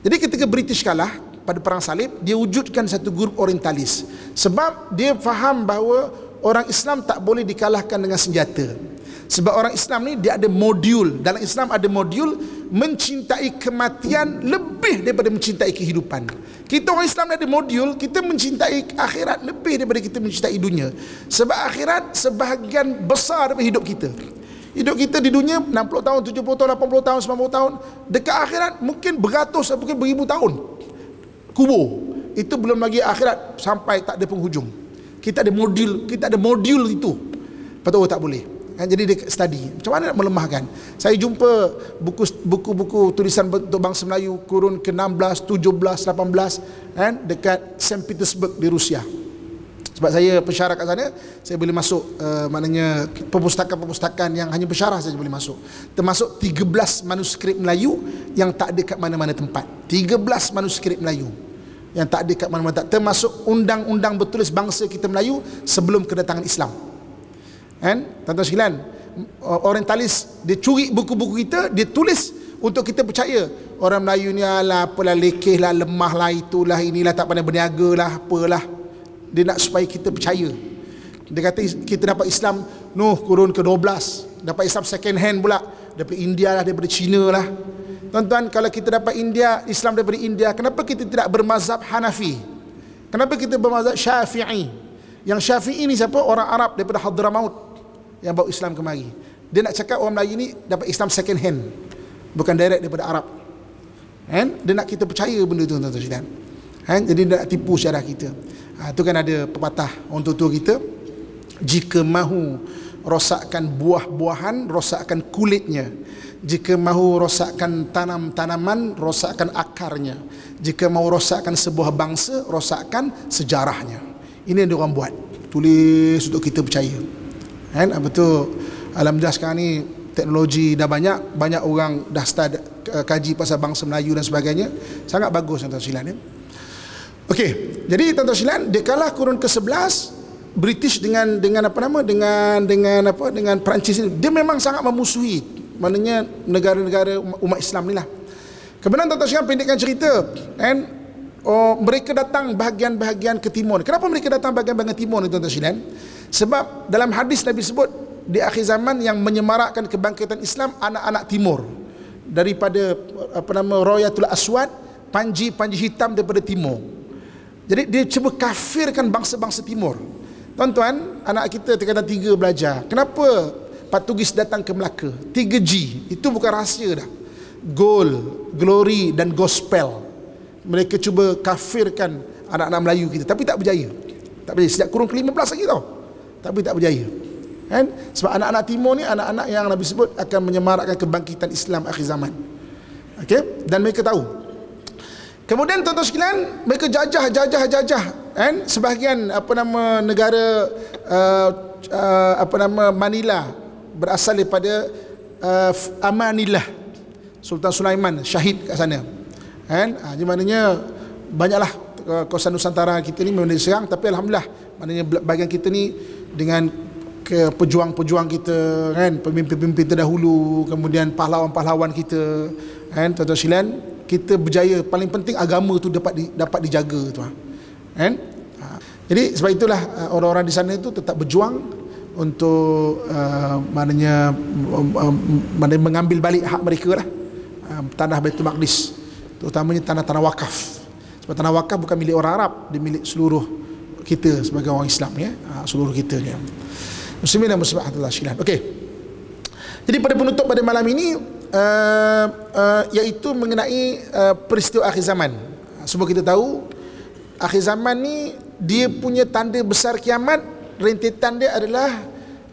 Jadi ketika British kalah pada perang salib, dia wujudkan satu grup orientalis. Sebab dia faham bahawa orang Islam tak boleh dikalahkan dengan senjata. Sebab orang Islam ni dia ada modul. Dalam Islam ada modul mencintai kematian lebih daripada mencintai kehidupan. Kita orang Islam ada modul, kita mencintai akhirat lebih daripada kita mencintai dunia. Sebab akhirat sebahagian besar daripada hidup kita. Hidup kita di dunia 60 tahun, 70 tahun, 80 tahun, 90 tahun Dekat akhirat mungkin beratus Mungkin beribu tahun Kubur Itu belum lagi akhirat sampai tak ada penghujung Kita ada modul Kita ada modul itu Patut oh, tak boleh kan jadi dia study macam mana nak melemahkan saya jumpa buku buku-buku tulisan untuk bangsa Melayu kurun ke-16 17 18 kan dekat St Petersburg di Rusia sebab saya pensyarah kat sana saya boleh masuk uh, maknanya perpustakaan-perpustakaan yang hanya pensyarah saja boleh masuk termasuk 13 manuskrip Melayu yang tak ada kat mana-mana tempat 13 manuskrip Melayu yang tak ada kat mana-mana tempat termasuk undang-undang bertulis bangsa kita Melayu sebelum kedatangan Islam kan tuan-tuan sekalian orientalis dia curi buku-buku kita dia tulis untuk kita percaya orang Melayu ni alah apalah lekeh lah lemah lah itulah inilah tak pandai berniaga lah apalah dia nak supaya kita percaya dia kata kita dapat Islam Nuh kurun ke-12 dapat Islam second hand pula daripada India lah daripada China lah tuan-tuan kalau kita dapat India Islam daripada India kenapa kita tidak bermazhab Hanafi kenapa kita bermazhab Syafi'i yang Syafi'i ni siapa orang Arab daripada Hadramaut yang bawa Islam kemari dia nak cakap orang Melayu ni dapat Islam second hand bukan direct daripada Arab kan dia nak kita percaya benda tu tuan-tuan kan jadi dia nak tipu sejarah kita ha, tu kan ada pepatah orang tua-tua kita jika mahu rosakkan buah-buahan rosakkan kulitnya jika mahu rosakkan tanam-tanaman rosakkan akarnya jika mahu rosakkan sebuah bangsa rosakkan sejarahnya ini yang diorang buat tulis untuk kita percaya kan apa tu alhamdulillah sekarang ni teknologi dah banyak banyak orang dah start eh, kaji pasal bangsa Melayu dan sebagainya sangat bagus tuan-tuan ya. Okey, jadi tuan-tuan sekalian, dia kalah kurun ke-11 British dengan dengan apa nama dengan dengan apa dengan Perancis ini. Dia memang sangat memusuhi maknanya negara-negara umat Islam ni lah. Kemudian tuan-tuan sekalian pendekkan cerita and oh, mereka datang bahagian-bahagian ke timur. Kenapa mereka datang bahagian-bahagian timur ni tuan-tuan sekalian? Sebab dalam hadis Nabi sebut di akhir zaman yang menyemarakkan kebangkitan Islam anak-anak timur daripada apa nama Royatul Aswad Panji-panji hitam daripada timur jadi dia cuba kafirkan bangsa-bangsa timur. Tuan-tuan, anak kita terkadang tiga belajar. Kenapa Portugis datang ke Melaka? 3G. Itu bukan rahsia dah. Goal, glory dan gospel. Mereka cuba kafirkan anak-anak Melayu kita. Tapi tak berjaya. Tak berjaya. Sejak kurung ke-15 lagi tau. Tapi tak berjaya. Kan? Sebab anak-anak timur ni, anak-anak yang Nabi sebut akan menyemarakkan kebangkitan Islam akhir zaman. Okay? Dan mereka tahu Kemudian tuan-tuan sekalian, mereka jajah, jajah, jajah. Kan? Sebahagian apa nama negara uh, uh, apa nama Manila berasal daripada uh, Amanillah. Sultan Sulaiman syahid kat sana. Kan? Ha, ah, jadi maknanya banyaklah uh, kawasan Nusantara kita ni memang diserang tapi alhamdulillah maknanya bahagian kita ni dengan ke pejuang-pejuang kita kan pemimpin-pemimpin terdahulu kemudian pahlawan-pahlawan kita kan tuan-tuan sekalian kita berjaya paling penting agama tu dapat di, dapat dijaga tuan ah. kan ah. jadi sebab itulah ah, orang-orang di sana itu tetap berjuang untuk uh, maknanya um, um, mengambil balik hak mereka lah um, tanah Baitul Maqdis terutamanya tanah-tanah wakaf sebab tanah wakaf bukan milik orang Arab dia milik seluruh kita sebagai orang Islam ya ha, seluruh kita ni muslimin dan muslimat Okey. jadi pada penutup pada malam ini uh, uh, iaitu mengenai uh, peristiwa akhir zaman. Semua kita tahu akhir zaman ni dia punya tanda besar kiamat, rentetan dia adalah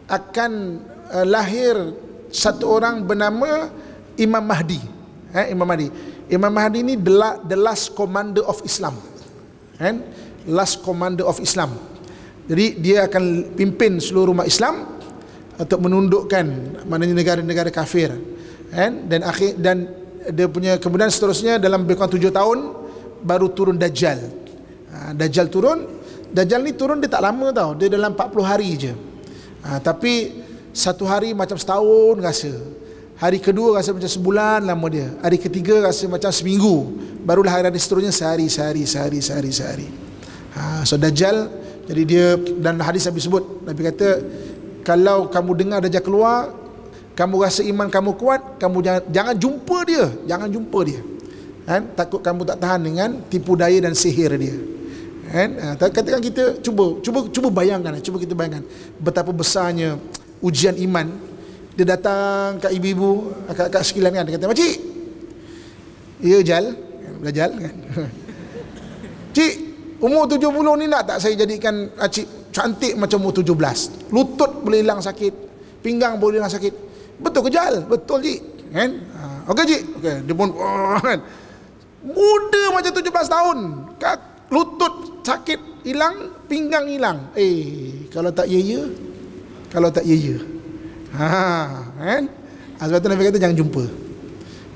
akan uh, lahir satu orang bernama Imam Mahdi. Eh, Imam Mahdi. Imam Mahdi ni the, la, the last commander of Islam. Kan? Eh, last commander of Islam. Jadi dia akan pimpin seluruh umat Islam untuk menundukkan mana negara-negara kafir kan dan akhir dan dia punya kemudian seterusnya dalam lebih kurang 7 tahun baru turun dajjal ha, dajjal turun dajjal ni turun dia tak lama tau dia dalam 40 hari je ha, tapi satu hari macam setahun rasa hari kedua rasa macam sebulan lama dia hari ketiga rasa macam seminggu barulah hari, hari seterusnya sehari sehari sehari sehari sehari ha, so dajjal jadi dia dan hadis habis sebut Nabi kata kalau kamu dengar dajjal keluar kamu rasa iman kamu kuat kamu jangan, jangan jumpa dia jangan jumpa dia kan takut kamu tak tahan dengan tipu daya dan sihir dia kan ha, katakan kita cuba cuba cuba bayangkan cuba kita bayangkan betapa besarnya ujian iman dia datang kat ibu-ibu kat kat sekilan kan dia kata makcik ya jal kan, belajar kan (laughs) cik umur 70 ni nak tak saya jadikan acik cantik macam umur 17 lutut boleh hilang sakit pinggang boleh hilang sakit betul kejal betul Ji. kan ha, okey cik okey dia pun oh, kan muda macam 17 tahun kak lutut sakit hilang pinggang hilang eh kalau tak yeye kalau tak yeye ha kan sebab tu Nabi kata jangan jumpa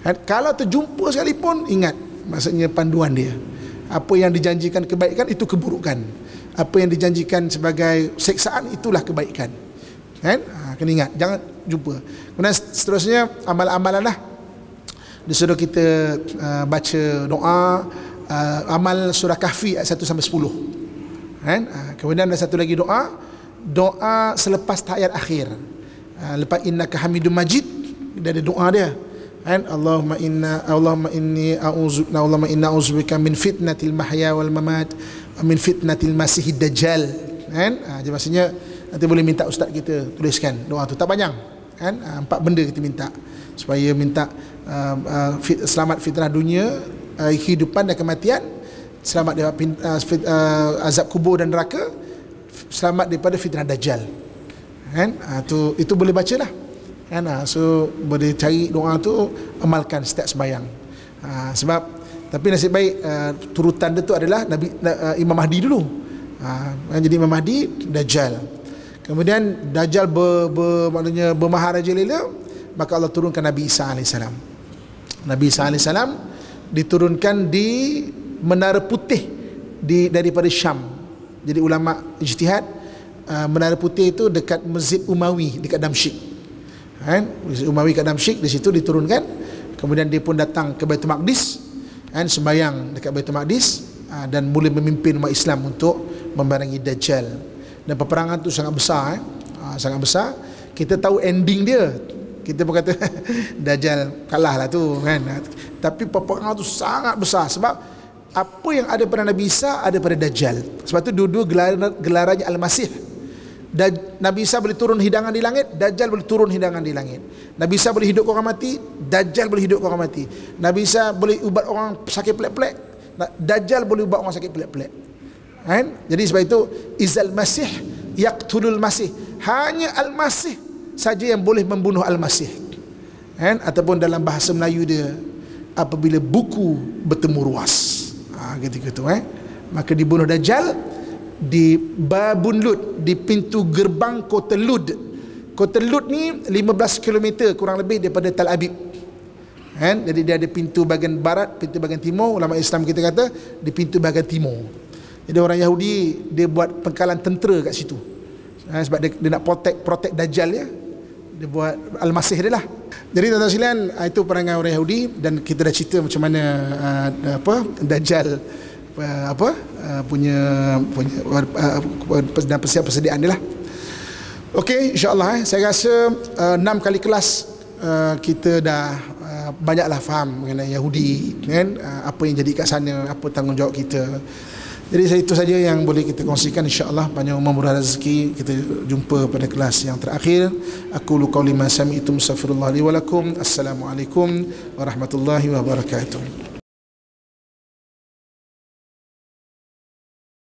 kan? kalau terjumpa sekalipun ingat maksudnya panduan dia apa yang dijanjikan kebaikan itu keburukan apa yang dijanjikan sebagai seksaan itulah kebaikan kan ha kena ingat jangan jumpa kemudian seterusnya amal-amalan lah disuruh kita uh, baca doa uh, amal surah kahfi ayat 1 sampai 10 kan uh, kemudian ada satu lagi doa doa selepas tahiyat akhir uh, lepas innaka hamidum majid dia ada doa dia kan Allahumma inna Allahumma inni a'udzu na Allahumma inna a'udzubika min fitnatil mahya wal mamat min fitnatil masihid dajjal kan uh, jadi maksudnya Nanti boleh minta ustaz kita tuliskan doa tu tak panjang kan uh, empat benda kita minta supaya minta uh, uh, fit, selamat fitrah dunia uh, kehidupan dan kematian selamat daripada uh, fit, uh, azab kubur dan neraka selamat daripada fitrah dajjal kan uh, tu itu boleh baca lah, kan uh, so boleh cari doa tu amalkan setiap sembahyang uh, sebab tapi nasib baik uh, turutan dia tu adalah Nabi uh, Imam Mahdi dulu uh, jadi Imam Mahdi dajjal Kemudian Dajjal ber, ber, maknanya bermaharaja lela maka Allah turunkan Nabi Isa AS Nabi Isa AS diturunkan di Menara Putih di daripada Syam jadi ulama ijtihad uh, Menara Putih itu dekat Masjid Umawi dekat Damsyik kan? Masjid Umawi dekat Damsyik di situ diturunkan kemudian dia pun datang ke Baitul Maqdis kan? sembayang dekat Baitul Maqdis uh, dan mulai memimpin umat Islam untuk memerangi Dajjal dan peperangan itu sangat besar eh? ha, sangat besar kita tahu ending dia kita kata (laughs) Dajjal kalah lah tu kan tapi peperangan itu sangat besar sebab apa yang ada pada Nabi Isa ada pada Dajjal sebab tu dua-dua gelar, gelarannya Al-Masih Nabi Isa boleh turun hidangan di langit Dajjal boleh turun hidangan di langit Nabi Isa boleh hidup orang mati Dajjal boleh hidup orang mati Nabi Isa boleh ubat orang sakit pelik-pelik Dajjal boleh ubat orang sakit pelik-pelik Kan? Jadi sebab itu izal masih yaqtulul masih. Hanya al-masih saja yang boleh membunuh al-masih. Kan? Ataupun dalam bahasa Melayu dia apabila buku bertemu ruas. Ha, ketika itu eh? Maka dibunuh dajjal di Babun Lut di pintu gerbang kota Lut. Kota Lut ni 15 km kurang lebih daripada Tal Abib. Kan? Jadi dia ada pintu bahagian barat, pintu bahagian timur. Ulama Islam kita kata di pintu bahagian timur. Jadi orang Yahudi dia buat pengkalan tentera kat situ. Ha, sebab dia, dia nak protect protect dajjal ya. Dia buat al-masih dia lah. Jadi tuan-tuan sekalian, ha, itu perangai orang Yahudi dan kita dah cerita macam mana uh, apa dajjal uh, apa uh, punya punya uh, dan persiapan persediaan dia lah. Okey, insya-Allah eh. saya rasa uh, 6 kali kelas uh, kita dah banyaklah faham mengenai Yahudi kan apa yang jadi kat sana apa tanggungjawab kita jadi itu saja yang boleh kita kongsikan insya-Allah banyak umur murah rezeki kita jumpa pada kelas yang terakhir. Aku lu qauli ma sami'tu musafirullah li walakum. Assalamualaikum warahmatullahi wabarakatuh.